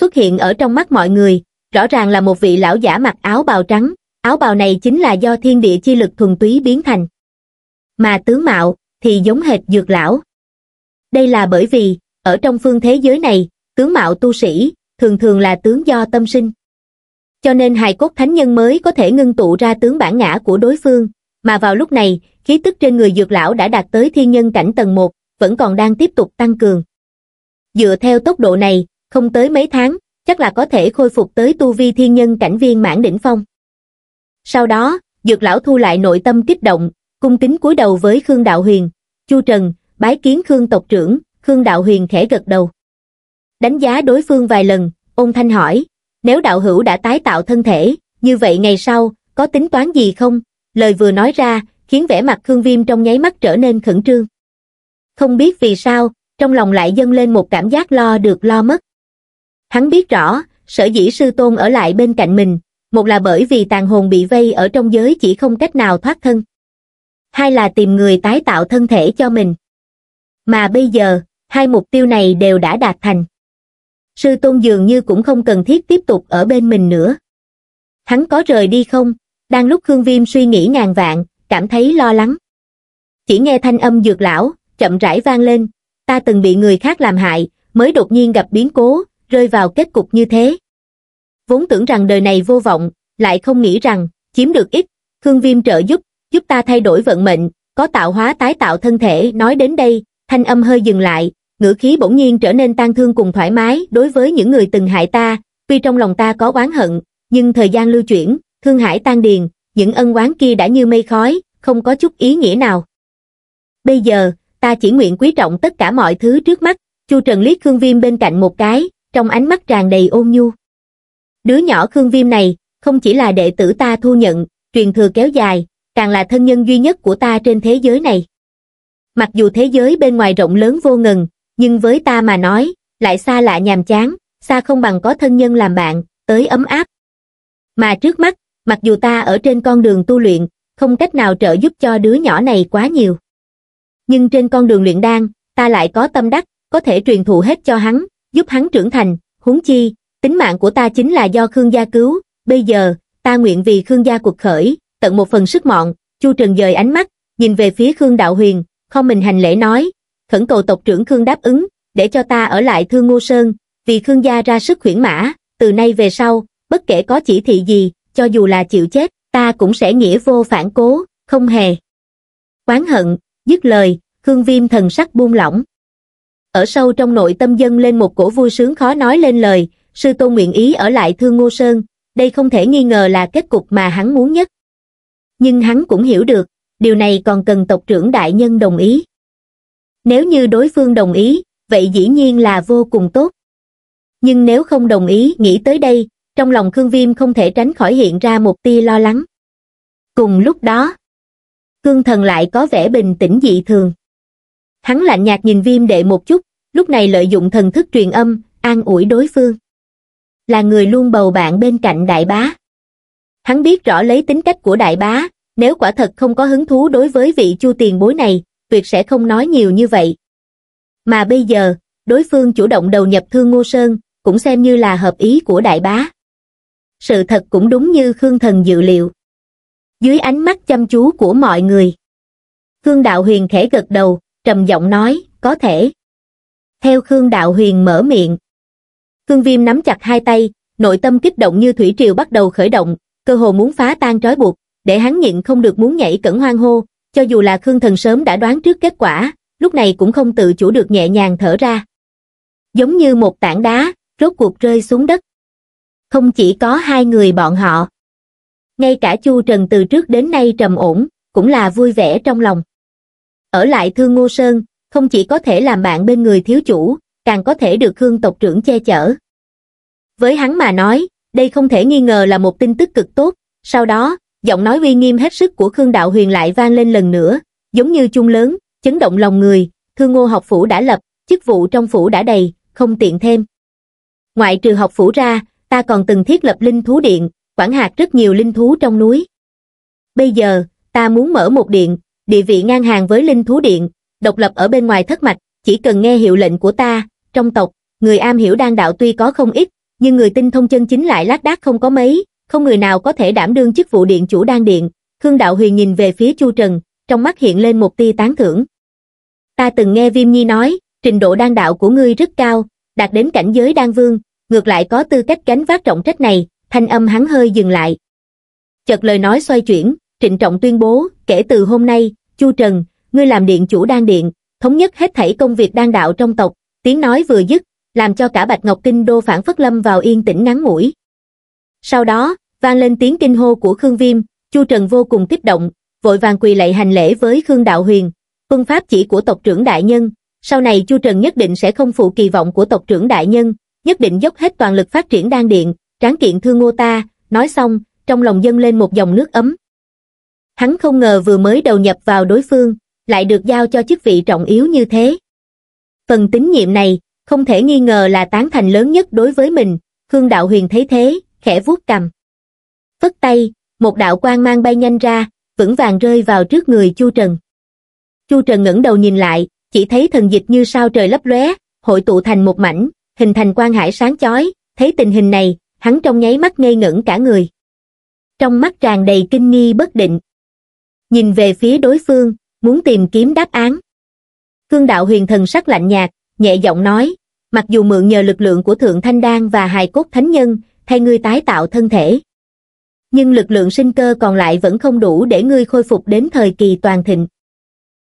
Xuất hiện ở trong mắt mọi người, rõ ràng là một vị lão giả mặc áo bào trắng, áo bào này chính là do thiên địa chi lực thuần túy biến thành. Mà tướng mạo, thì giống hệt dược lão. Đây là bởi vì, ở trong phương thế giới này, tướng mạo tu sĩ, thường thường là tướng do tâm sinh. Cho nên hài cốt thánh nhân mới có thể ngưng tụ ra tướng bản ngã của đối phương, mà vào lúc này, khí tức trên người dược lão đã đạt tới thiên nhân cảnh tầng 1, vẫn còn đang tiếp tục tăng cường. Dựa theo tốc độ này, không tới mấy tháng, chắc là có thể khôi phục tới tu vi thiên nhân cảnh viên mãn đỉnh phong sau đó dược lão thu lại nội tâm kích động cung kính cúi đầu với khương đạo huyền chu trần bái kiến khương tộc trưởng khương đạo huyền khẽ gật đầu đánh giá đối phương vài lần ôn thanh hỏi nếu đạo hữu đã tái tạo thân thể như vậy ngày sau có tính toán gì không lời vừa nói ra khiến vẻ mặt khương viêm trong nháy mắt trở nên khẩn trương không biết vì sao trong lòng lại dâng lên một cảm giác lo được lo mất hắn biết rõ sở dĩ sư tôn ở lại bên cạnh mình một là bởi vì tàn hồn bị vây ở trong giới chỉ không cách nào thoát thân. Hai là tìm người tái tạo thân thể cho mình. Mà bây giờ, hai mục tiêu này đều đã đạt thành. Sư Tôn dường như cũng không cần thiết tiếp tục ở bên mình nữa. Hắn có rời đi không? Đang lúc Khương Viêm suy nghĩ ngàn vạn, cảm thấy lo lắng. Chỉ nghe thanh âm dược lão, chậm rãi vang lên, ta từng bị người khác làm hại, mới đột nhiên gặp biến cố, rơi vào kết cục như thế vốn tưởng rằng đời này vô vọng, lại không nghĩ rằng, chiếm được ít, Khương Viêm trợ giúp, giúp ta thay đổi vận mệnh, có tạo hóa tái tạo thân thể, nói đến đây, thanh âm hơi dừng lại, ngữ khí bỗng nhiên trở nên tang thương cùng thoải mái đối với những người từng hại ta, tuy trong lòng ta có oán hận, nhưng thời gian lưu chuyển, thương hải tan điền, những ân oán kia đã như mây khói, không có chút ý nghĩa nào. Bây giờ, ta chỉ nguyện quý trọng tất cả mọi thứ trước mắt, Chu Trần liếc Khương Viêm bên cạnh một cái, trong ánh mắt tràn đầy ôn nhu. Đứa nhỏ Khương Viêm này, không chỉ là đệ tử ta thu nhận, truyền thừa kéo dài, càng là thân nhân duy nhất của ta trên thế giới này. Mặc dù thế giới bên ngoài rộng lớn vô ngừng, nhưng với ta mà nói, lại xa lạ nhàm chán, xa không bằng có thân nhân làm bạn, tới ấm áp. Mà trước mắt, mặc dù ta ở trên con đường tu luyện, không cách nào trợ giúp cho đứa nhỏ này quá nhiều. Nhưng trên con đường luyện đan, ta lại có tâm đắc, có thể truyền thụ hết cho hắn, giúp hắn trưởng thành, huống chi, tính mạng của ta chính là do Khương gia cứu, bây giờ, ta nguyện vì Khương gia cuộc khởi, tận một phần sức mọn, Chu Trần dời ánh mắt, nhìn về phía Khương Đạo Huyền, không mình hành lễ nói, khẩn cầu tộc trưởng Khương đáp ứng, để cho ta ở lại Thương Ngô Sơn, vì Khương gia ra sức khuyển mã, từ nay về sau, bất kể có chỉ thị gì, cho dù là chịu chết, ta cũng sẽ nghĩa vô phản cố, không hề. Quán hận, dứt lời, Khương Viêm thần sắc buông lỏng. Ở sâu trong nội tâm dân lên một cổ vui sướng khó nói lên lời, sư tôn nguyện ý ở lại Thương Ngô Sơn, đây không thể nghi ngờ là kết cục mà hắn muốn nhất. Nhưng hắn cũng hiểu được, điều này còn cần tộc trưởng đại nhân đồng ý. Nếu như đối phương đồng ý, vậy dĩ nhiên là vô cùng tốt. Nhưng nếu không đồng ý nghĩ tới đây, trong lòng Khương Viêm không thể tránh khỏi hiện ra một tia lo lắng. Cùng lúc đó, Khương Thần lại có vẻ bình tĩnh dị thường. Hắn lạnh nhạt nhìn Viêm đệ một chút, lúc này lợi dụng thần thức truyền âm, an ủi đối phương là người luôn bầu bạn bên cạnh đại bá. Hắn biết rõ lấy tính cách của đại bá, nếu quả thật không có hứng thú đối với vị chu tiền bối này, tuyệt sẽ không nói nhiều như vậy. Mà bây giờ, đối phương chủ động đầu nhập Thương Ngô Sơn, cũng xem như là hợp ý của đại bá. Sự thật cũng đúng như Khương Thần dự liệu. Dưới ánh mắt chăm chú của mọi người, Khương Đạo Huyền khẽ gật đầu, trầm giọng nói, có thể. Theo Khương Đạo Huyền mở miệng, Khương Viêm nắm chặt hai tay, nội tâm kích động như thủy triều bắt đầu khởi động, cơ hồ muốn phá tan trói buộc, để hắn nhịn không được muốn nhảy cẩn hoang hô, cho dù là Khương Thần sớm đã đoán trước kết quả, lúc này cũng không tự chủ được nhẹ nhàng thở ra. Giống như một tảng đá, rốt cuộc rơi xuống đất. Không chỉ có hai người bọn họ. Ngay cả Chu Trần từ trước đến nay trầm ổn, cũng là vui vẻ trong lòng. Ở lại Thương Ngô Sơn, không chỉ có thể làm bạn bên người thiếu chủ, càng có thể được Khương tộc trưởng che chở. Với hắn mà nói, đây không thể nghi ngờ là một tin tức cực tốt, sau đó, giọng nói uy nghiêm hết sức của Khương Đạo Huyền lại vang lên lần nữa, giống như chung lớn, chấn động lòng người, Thương Ngô học phủ đã lập, chức vụ trong phủ đã đầy, không tiện thêm. Ngoại trừ học phủ ra, ta còn từng thiết lập linh thú điện, quản hạt rất nhiều linh thú trong núi. Bây giờ, ta muốn mở một điện, địa vị ngang hàng với linh thú điện, độc lập ở bên ngoài thất mạch, chỉ cần nghe hiệu lệnh của ta, trong tộc, người am hiểu đan đạo tuy có không ít, nhưng người tinh thông chân chính lại lác đác không có mấy, không người nào có thể đảm đương chức vụ điện chủ đan điện. Khương Đạo Huyền nhìn về phía Chu Trần, trong mắt hiện lên một tia tán thưởng. Ta từng nghe Viêm Nhi nói, trình độ đan đạo của ngươi rất cao, đạt đến cảnh giới đan vương, ngược lại có tư cách gánh vác trọng trách này, thanh âm hắn hơi dừng lại. Chợt lời nói xoay chuyển, trịnh trọng tuyên bố, kể từ hôm nay, Chu Trần, ngươi làm điện chủ đan điện, thống nhất hết thảy công việc đan đạo trong tộc, tiếng nói vừa dứt làm cho cả bạch ngọc kinh đô phản phất lâm vào yên tĩnh ngắn ngủi sau đó vang lên tiếng kinh hô của khương viêm chu trần vô cùng kích động vội vàng quỳ lạy hành lễ với khương đạo huyền phương pháp chỉ của tộc trưởng đại nhân sau này chu trần nhất định sẽ không phụ kỳ vọng của tộc trưởng đại nhân nhất định dốc hết toàn lực phát triển đan điện tráng kiện thương ngô ta nói xong trong lòng dâng lên một dòng nước ấm hắn không ngờ vừa mới đầu nhập vào đối phương lại được giao cho chức vị trọng yếu như thế Phần tín nhiệm này, không thể nghi ngờ là tán thành lớn nhất đối với mình, Khương Đạo Huyền thấy thế, khẽ vuốt cầm. Phất tay, một đạo quang mang bay nhanh ra, vững vàng rơi vào trước người Chu Trần. Chu Trần ngẩng đầu nhìn lại, chỉ thấy thần dịch như sao trời lấp lóe, hội tụ thành một mảnh, hình thành quang hải sáng chói, thấy tình hình này, hắn trong nháy mắt ngây ngẩn cả người. Trong mắt tràn đầy kinh nghi bất định. Nhìn về phía đối phương, muốn tìm kiếm đáp án. Cương đạo huyền thần sắc lạnh nhạt, nhẹ giọng nói, mặc dù mượn nhờ lực lượng của Thượng Thanh Đan và hài cốt thánh nhân, thay ngươi tái tạo thân thể. Nhưng lực lượng sinh cơ còn lại vẫn không đủ để ngươi khôi phục đến thời kỳ toàn thịnh.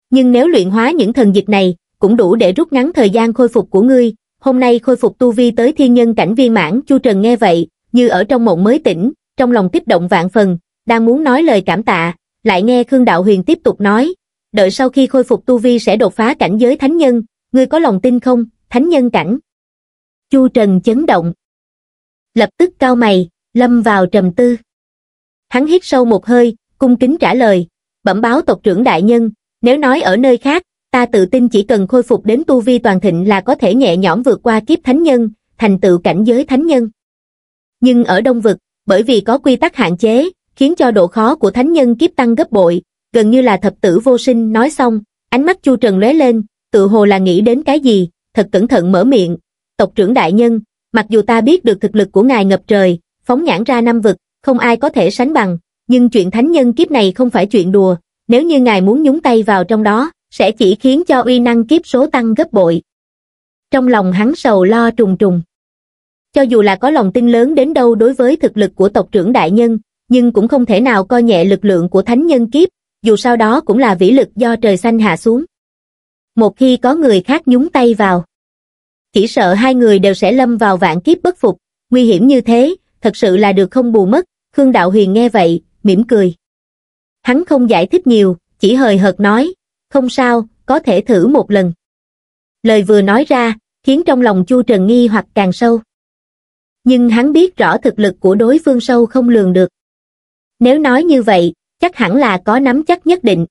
Nhưng nếu luyện hóa những thần dịch này, cũng đủ để rút ngắn thời gian khôi phục của ngươi, hôm nay khôi phục tu vi tới thiên nhân cảnh viên mãn chu trần nghe vậy như ở trong mộng mới tỉnh trong lòng kích động vạn phần đang muốn nói lời cảm tạ lại nghe khương đạo huyền tiếp tục nói đợi sau khi khôi phục tu vi sẽ đột phá cảnh giới thánh nhân, ngươi có lòng tin không, thánh nhân cảnh. Chu Trần chấn động. Lập tức cao mày, lâm vào trầm tư. Hắn hít sâu một hơi, cung kính trả lời, bẩm báo tộc trưởng đại nhân, nếu nói ở nơi khác, ta tự tin chỉ cần khôi phục đến tu vi toàn thịnh là có thể nhẹ nhõm vượt qua kiếp thánh nhân, thành tựu cảnh giới thánh nhân. Nhưng ở Đông Vực, bởi vì có quy tắc hạn chế, khiến cho độ khó của thánh nhân kiếp tăng gấp bội, gần như là thập tử vô sinh nói xong, ánh mắt Chu Trần lóe lên, tự hồ là nghĩ đến cái gì, thật cẩn thận mở miệng. Tộc trưởng đại nhân, mặc dù ta biết được thực lực của ngài ngập trời, phóng nhãn ra năm vực, không ai có thể sánh bằng, nhưng chuyện thánh nhân kiếp này không phải chuyện đùa, nếu như ngài muốn nhúng tay vào trong đó, sẽ chỉ khiến cho uy năng kiếp số tăng gấp bội. Trong lòng hắn sầu lo trùng trùng. Cho dù là có lòng tin lớn đến đâu đối với thực lực của tộc trưởng đại nhân, nhưng cũng không thể nào coi nhẹ lực lượng của thánh nhân kiếp, dù sau đó cũng là vĩ lực do trời xanh hạ xuống. Một khi có người khác nhúng tay vào, chỉ sợ hai người đều sẽ lâm vào vạn kiếp bất phục, nguy hiểm như thế, thật sự là được không bù mất, Khương Đạo Huyền nghe vậy, mỉm cười. Hắn không giải thích nhiều, chỉ hời hợt nói, không sao, có thể thử một lần. Lời vừa nói ra, khiến trong lòng Chu Trần nghi hoặc càng sâu. Nhưng hắn biết rõ thực lực của đối phương sâu không lường được. Nếu nói như vậy, chắc hẳn là có nắm chắc nhất định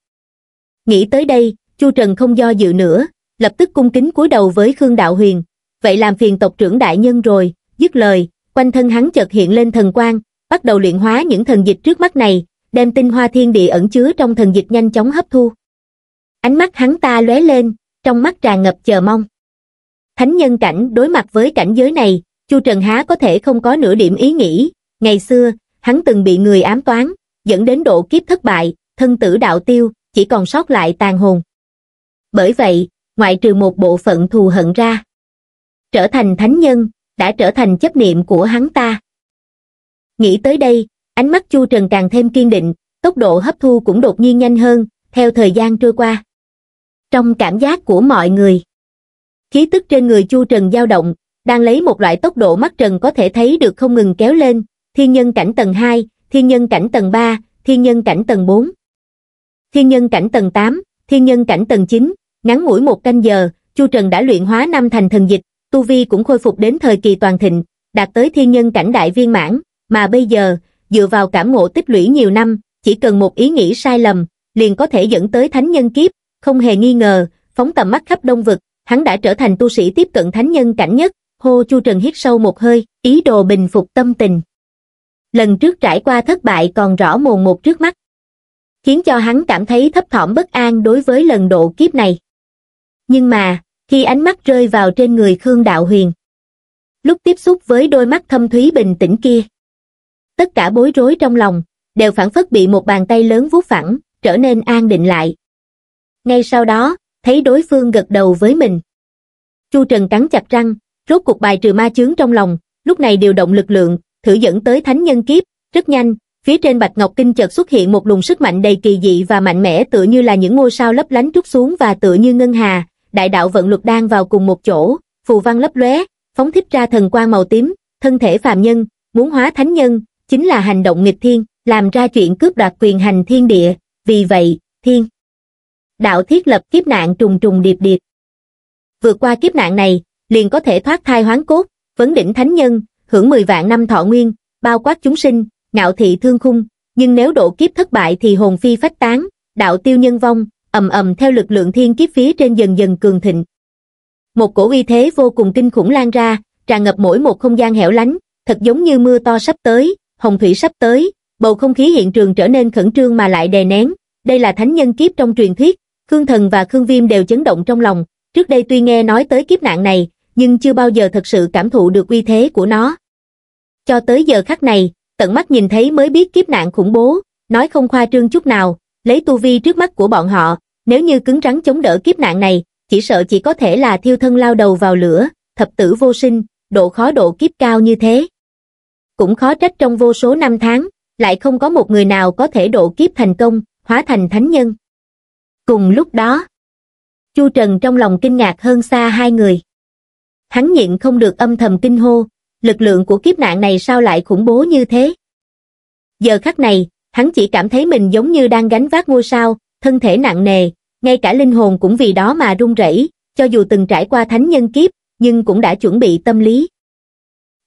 nghĩ tới đây chu trần không do dự nữa lập tức cung kính cúi đầu với khương đạo huyền vậy làm phiền tộc trưởng đại nhân rồi dứt lời quanh thân hắn chợt hiện lên thần quang bắt đầu luyện hóa những thần dịch trước mắt này đem tinh hoa thiên địa ẩn chứa trong thần dịch nhanh chóng hấp thu ánh mắt hắn ta lóe lên trong mắt tràn ngập chờ mong thánh nhân cảnh đối mặt với cảnh giới này chu trần há có thể không có nửa điểm ý nghĩ ngày xưa hắn từng bị người ám toán dẫn đến độ kiếp thất bại, thân tử đạo tiêu, chỉ còn sót lại tàn hồn. Bởi vậy, ngoại trừ một bộ phận thù hận ra, trở thành thánh nhân, đã trở thành chấp niệm của hắn ta. Nghĩ tới đây, ánh mắt Chu Trần càng thêm kiên định, tốc độ hấp thu cũng đột nhiên nhanh hơn, theo thời gian trôi qua. Trong cảm giác của mọi người, khí tức trên người Chu Trần dao động, đang lấy một loại tốc độ mắt trần có thể thấy được không ngừng kéo lên, thiên nhân cảnh tầng 2, thiên nhân cảnh tầng 3, thiên nhân cảnh tầng 4, thiên nhân cảnh tầng 8, thiên nhân cảnh tầng 9, ngắn ngủi một canh giờ, Chu Trần đã luyện hóa năm thành thần dịch, tu vi cũng khôi phục đến thời kỳ toàn thịnh, đạt tới thiên nhân cảnh đại viên mãn, mà bây giờ, dựa vào cảm ngộ tích lũy nhiều năm, chỉ cần một ý nghĩ sai lầm, liền có thể dẫn tới thánh nhân kiếp, không hề nghi ngờ, phóng tầm mắt khắp đông vực, hắn đã trở thành tu sĩ tiếp cận thánh nhân cảnh nhất, hô Chu Trần hít sâu một hơi, ý đồ bình phục tâm tình lần trước trải qua thất bại còn rõ mồn một trước mắt khiến cho hắn cảm thấy thấp thỏm bất an đối với lần độ kiếp này nhưng mà khi ánh mắt rơi vào trên người khương đạo huyền lúc tiếp xúc với đôi mắt thâm thúy bình tĩnh kia tất cả bối rối trong lòng đều phản phất bị một bàn tay lớn vuốt phẳng trở nên an định lại ngay sau đó thấy đối phương gật đầu với mình chu trần cắn chặt răng rốt cuộc bài trừ ma chướng trong lòng lúc này điều động lực lượng thử dẫn tới thánh nhân kiếp, rất nhanh, phía trên Bạch Ngọc Kinh chợt xuất hiện một luồng sức mạnh đầy kỳ dị và mạnh mẽ tựa như là những ngôi sao lấp lánh trút xuống và tựa như ngân hà, đại đạo vận luật đang vào cùng một chỗ, phù văn lấp lóe, phóng thích ra thần quang màu tím, thân thể phàm nhân, muốn hóa thánh nhân, chính là hành động nghịch thiên, làm ra chuyện cướp đoạt quyền hành thiên địa, vì vậy, thiên đạo thiết lập kiếp nạn trùng trùng điệp điệp. Vượt qua kiếp nạn này, liền có thể thoát thai hoán cốt, vấn đỉnh thánh nhân, hưởng 10 vạn năm thọ nguyên, bao quát chúng sinh, ngạo thị thương khung, nhưng nếu độ kiếp thất bại thì hồn phi phách tán, đạo tiêu nhân vong, ầm ầm theo lực lượng thiên kiếp phía trên dần dần cường thịnh. Một cổ uy thế vô cùng kinh khủng lan ra, tràn ngập mỗi một không gian hẻo lánh, thật giống như mưa to sắp tới, hồng thủy sắp tới, bầu không khí hiện trường trở nên khẩn trương mà lại đè nén, đây là thánh nhân kiếp trong truyền thuyết, Khương Thần và Khương Viêm đều chấn động trong lòng, trước đây tuy nghe nói tới kiếp nạn này, nhưng chưa bao giờ thật sự cảm thụ được uy thế của nó. Cho tới giờ khắc này, tận mắt nhìn thấy mới biết kiếp nạn khủng bố, nói không khoa trương chút nào, lấy tu vi trước mắt của bọn họ, nếu như cứng rắn chống đỡ kiếp nạn này, chỉ sợ chỉ có thể là thiêu thân lao đầu vào lửa, thập tử vô sinh, độ khó độ kiếp cao như thế. Cũng khó trách trong vô số năm tháng, lại không có một người nào có thể độ kiếp thành công, hóa thành thánh nhân. Cùng lúc đó, Chu Trần trong lòng kinh ngạc hơn xa hai người. Hắn nhịn không được âm thầm kinh hô, lực lượng của kiếp nạn này sao lại khủng bố như thế? Giờ khắc này, hắn chỉ cảm thấy mình giống như đang gánh vác ngôi sao, thân thể nặng nề, ngay cả linh hồn cũng vì đó mà run rẩy, cho dù từng trải qua thánh nhân kiếp, nhưng cũng đã chuẩn bị tâm lý.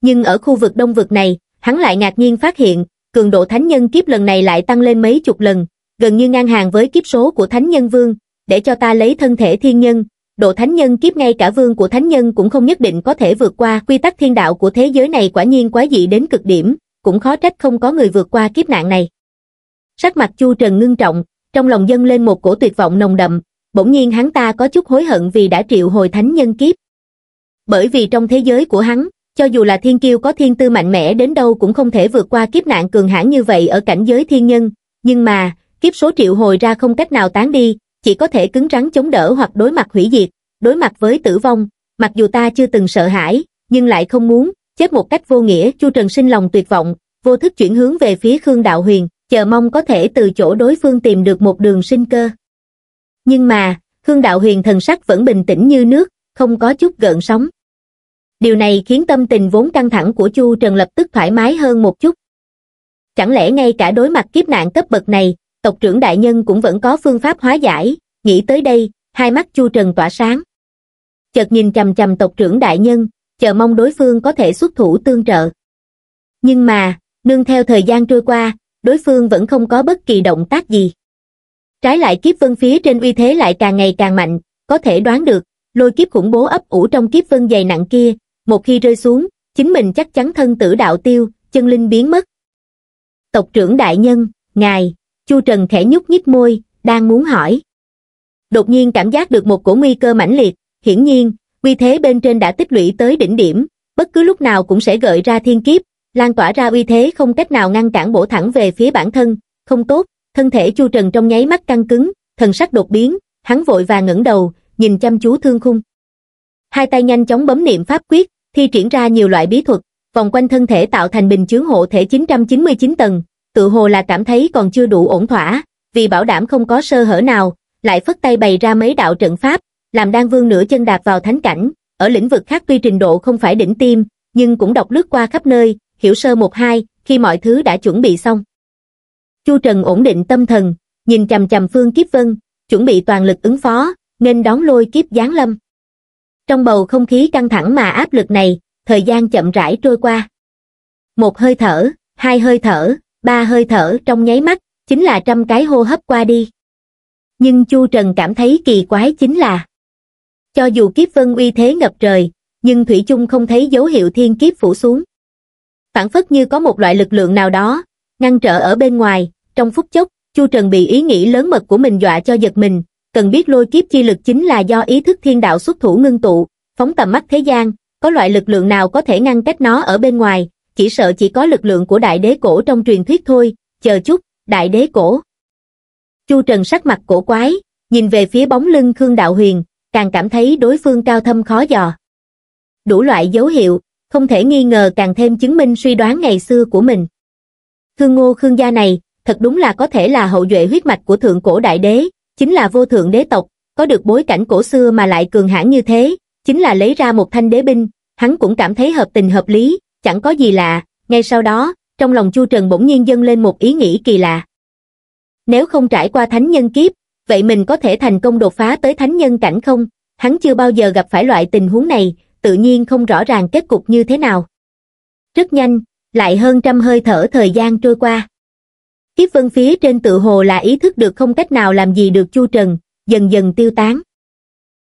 Nhưng ở khu vực đông vực này, hắn lại ngạc nhiên phát hiện, cường độ thánh nhân kiếp lần này lại tăng lên mấy chục lần, gần như ngang hàng với kiếp số của thánh nhân vương, để cho ta lấy thân thể thiên nhân, độ thánh nhân kiếp ngay cả vương của thánh nhân cũng không nhất định có thể vượt qua quy tắc thiên đạo của thế giới này quả nhiên quá dị đến cực điểm, cũng khó trách không có người vượt qua kiếp nạn này. Sắc mặt Chu Trần ngưng trọng, trong lòng dâng lên một cổ tuyệt vọng nồng đậm, bỗng nhiên hắn ta có chút hối hận vì đã triệu hồi thánh nhân kiếp. Bởi vì trong thế giới của hắn, cho dù là thiên kiêu có thiên tư mạnh mẽ đến đâu cũng không thể vượt qua kiếp nạn cường hãn như vậy ở cảnh giới thiên nhân, nhưng mà, kiếp số triệu hồi ra không cách nào tán đi, chỉ có thể cứng rắn chống đỡ hoặc đối mặt hủy diệt, đối mặt với tử vong, mặc dù ta chưa từng sợ hãi, nhưng lại không muốn, chết một cách vô nghĩa, Chu Trần sinh lòng tuyệt vọng, vô thức chuyển hướng về phía Khương Đạo Huyền, chờ mong có thể từ chỗ đối phương tìm được một đường sinh cơ. Nhưng mà, Khương Đạo Huyền thần sắc vẫn bình tĩnh như nước, không có chút gợn sóng. Điều này khiến tâm tình vốn căng thẳng của Chu Trần lập tức thoải mái hơn một chút. Chẳng lẽ ngay cả đối mặt kiếp nạn cấp bậc này, tộc trưởng đại nhân cũng vẫn có phương pháp hóa giải nghĩ tới đây hai mắt chu trần tỏa sáng chợt nhìn chằm chằm tộc trưởng đại nhân chờ mong đối phương có thể xuất thủ tương trợ nhưng mà nương theo thời gian trôi qua đối phương vẫn không có bất kỳ động tác gì trái lại kiếp vân phía trên uy thế lại càng ngày càng mạnh có thể đoán được lôi kiếp khủng bố ấp ủ trong kiếp vân dày nặng kia một khi rơi xuống chính mình chắc chắn thân tử đạo tiêu chân linh biến mất tộc trưởng đại nhân ngài Chu Trần khẽ nhúc nhích môi, đang muốn hỏi. Đột nhiên cảm giác được một cổ nguy cơ mãnh liệt, hiển nhiên, uy thế bên trên đã tích lũy tới đỉnh điểm, bất cứ lúc nào cũng sẽ gợi ra thiên kiếp, lan tỏa ra uy thế không cách nào ngăn cản bổ thẳng về phía bản thân, không tốt, thân thể Chu Trần trong nháy mắt căng cứng, thần sắc đột biến, hắn vội và ngẩng đầu, nhìn chăm chú thương khung. Hai tay nhanh chóng bấm niệm pháp quyết, thi triển ra nhiều loại bí thuật, vòng quanh thân thể tạo thành bình chướng hộ thể 999 tầng, tự hồ là cảm thấy còn chưa đủ ổn thỏa, vì bảo đảm không có sơ hở nào, lại phất tay bày ra mấy đạo trận pháp, làm đan vương nửa chân đạp vào thánh cảnh, ở lĩnh vực khác tuy trình độ không phải đỉnh tim, nhưng cũng đọc lướt qua khắp nơi, hiểu sơ một hai, khi mọi thứ đã chuẩn bị xong. Chu Trần ổn định tâm thần, nhìn chầm chầm Phương Kiếp Vân, chuẩn bị toàn lực ứng phó, nên đón lôi kiếp giáng lâm. Trong bầu không khí căng thẳng mà áp lực này, thời gian chậm rãi trôi qua. Một hơi thở, hai hơi thở, ba hơi thở trong nháy mắt, chính là trăm cái hô hấp qua đi. Nhưng Chu Trần cảm thấy kỳ quái chính là cho dù kiếp vân uy thế ngập trời, nhưng Thủy chung không thấy dấu hiệu thiên kiếp phủ xuống. Phản phất như có một loại lực lượng nào đó, ngăn trở ở bên ngoài, trong phút chốc, Chu Trần bị ý nghĩ lớn mật của mình dọa cho giật mình, cần biết lôi kiếp chi lực chính là do ý thức thiên đạo xuất thủ ngưng tụ, phóng tầm mắt thế gian, có loại lực lượng nào có thể ngăn cách nó ở bên ngoài, chỉ sợ chỉ có lực lượng của đại đế cổ trong truyền thuyết thôi, chờ chút, đại đế cổ. Chu Trần sắc mặt cổ quái, nhìn về phía bóng lưng Khương Đạo Huyền, càng cảm thấy đối phương cao thâm khó dò. Đủ loại dấu hiệu, không thể nghi ngờ càng thêm chứng minh suy đoán ngày xưa của mình. Khương Ngô Khương gia này, thật đúng là có thể là hậu duệ huyết mạch của thượng cổ đại đế, chính là vô thượng đế tộc, có được bối cảnh cổ xưa mà lại cường hãn như thế, chính là lấy ra một thanh đế binh, hắn cũng cảm thấy hợp tình hợp lý, chẳng có gì lạ, ngay sau đó, trong lòng Chu Trần bỗng nhiên dâng lên một ý nghĩ kỳ lạ. Nếu không trải qua thánh nhân kiếp, vậy mình có thể thành công đột phá tới thánh nhân cảnh không? Hắn chưa bao giờ gặp phải loại tình huống này, tự nhiên không rõ ràng kết cục như thế nào. Rất nhanh, lại hơn trăm hơi thở thời gian trôi qua. Kiếp vân phía trên tự hồ là ý thức được không cách nào làm gì được Chu Trần, dần dần tiêu tán.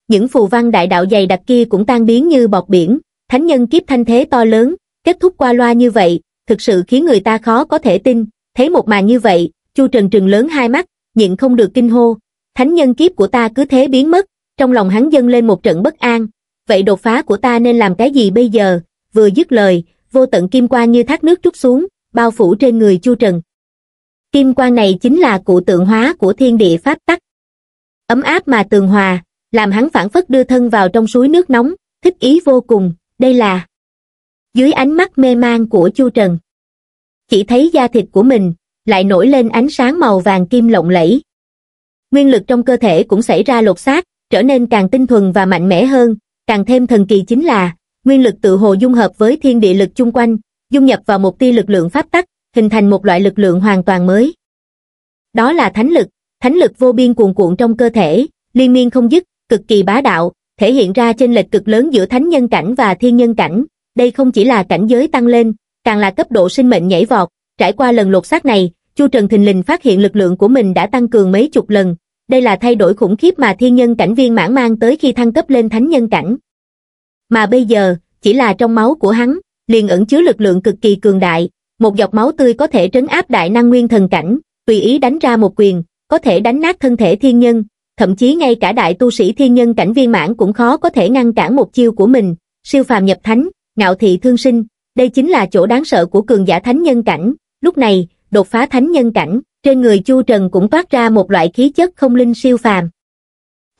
Những phù văn đại đạo dày đặc kia cũng tan biến như bọt biển, thánh nhân kiếp thanh thế to lớn, Kết thúc qua loa như vậy, thực sự khiến người ta khó có thể tin, thấy một màn như vậy, Chu Trần trừng lớn hai mắt, nhịn không được kinh hô, thánh nhân kiếp của ta cứ thế biến mất, trong lòng hắn dâng lên một trận bất an, vậy đột phá của ta nên làm cái gì bây giờ? Vừa dứt lời, vô tận kim quang như thác nước trút xuống, bao phủ trên người Chu Trần. Kim quang này chính là cụ tượng hóa của thiên địa pháp tắc. Ấm áp mà tường hòa, làm hắn phản phất đưa thân vào trong suối nước nóng, thích ý vô cùng, đây là dưới ánh mắt mê man của Chu Trần. Chỉ thấy da thịt của mình lại nổi lên ánh sáng màu vàng kim lộng lẫy. Nguyên lực trong cơ thể cũng xảy ra lột xác, trở nên càng tinh thuần và mạnh mẽ hơn, càng thêm thần kỳ chính là nguyên lực tự hồ dung hợp với thiên địa lực chung quanh, dung nhập vào một tia lực lượng pháp tắc, hình thành một loại lực lượng hoàn toàn mới. Đó là thánh lực, thánh lực vô biên cuồn cuộn trong cơ thể, liên miên không dứt, cực kỳ bá đạo, thể hiện ra trên lệch cực lớn giữa thánh nhân cảnh và thiên nhân cảnh, đây không chỉ là cảnh giới tăng lên, càng là cấp độ sinh mệnh nhảy vọt. Trải qua lần lột xác này, Chu Trần thình lình phát hiện lực lượng của mình đã tăng cường mấy chục lần. Đây là thay đổi khủng khiếp mà thiên nhân cảnh viên mãn mang tới khi thăng cấp lên thánh nhân cảnh. Mà bây giờ, chỉ là trong máu của hắn, liền ẩn chứa lực lượng cực kỳ cường đại, một giọt máu tươi có thể trấn áp đại năng nguyên thần cảnh, tùy ý đánh ra một quyền, có thể đánh nát thân thể thiên nhân, thậm chí ngay cả đại tu sĩ thiên nhân cảnh viên mãn cũng khó có thể ngăn cản một chiêu của mình, siêu phàm nhập thánh, ngạo thị thương sinh, đây chính là chỗ đáng sợ của cường giả thánh nhân cảnh, lúc này, đột phá thánh nhân cảnh, trên người Chu Trần cũng toát ra một loại khí chất không linh siêu phàm.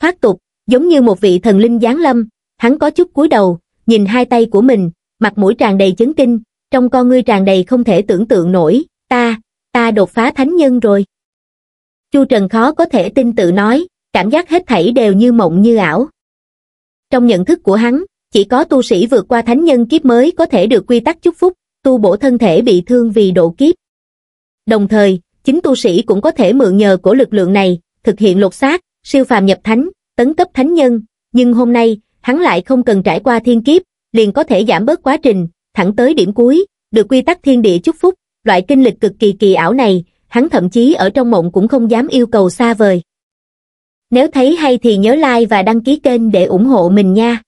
Thoát tục, giống như một vị thần linh giáng lâm, hắn có chút cúi đầu, nhìn hai tay của mình, mặt mũi tràn đầy chấn kinh, trong con ngươi tràn đầy không thể tưởng tượng nổi, ta, ta đột phá thánh nhân rồi. Chu Trần khó có thể tin tự nói, cảm giác hết thảy đều như mộng như ảo. Trong nhận thức của hắn, chỉ có tu sĩ vượt qua thánh nhân kiếp mới có thể được quy tắc chúc phúc, tu bổ thân thể bị thương vì độ kiếp. Đồng thời, chính tu sĩ cũng có thể mượn nhờ của lực lượng này, thực hiện lột xác, siêu phàm nhập thánh, tấn cấp thánh nhân, nhưng hôm nay, hắn lại không cần trải qua thiên kiếp, liền có thể giảm bớt quá trình, thẳng tới điểm cuối, được quy tắc thiên địa chúc phúc, loại kinh lịch cực kỳ kỳ ảo này, hắn thậm chí ở trong mộng cũng không dám yêu cầu xa vời. Nếu thấy hay thì nhớ like và đăng ký kênh để ủng hộ mình nha.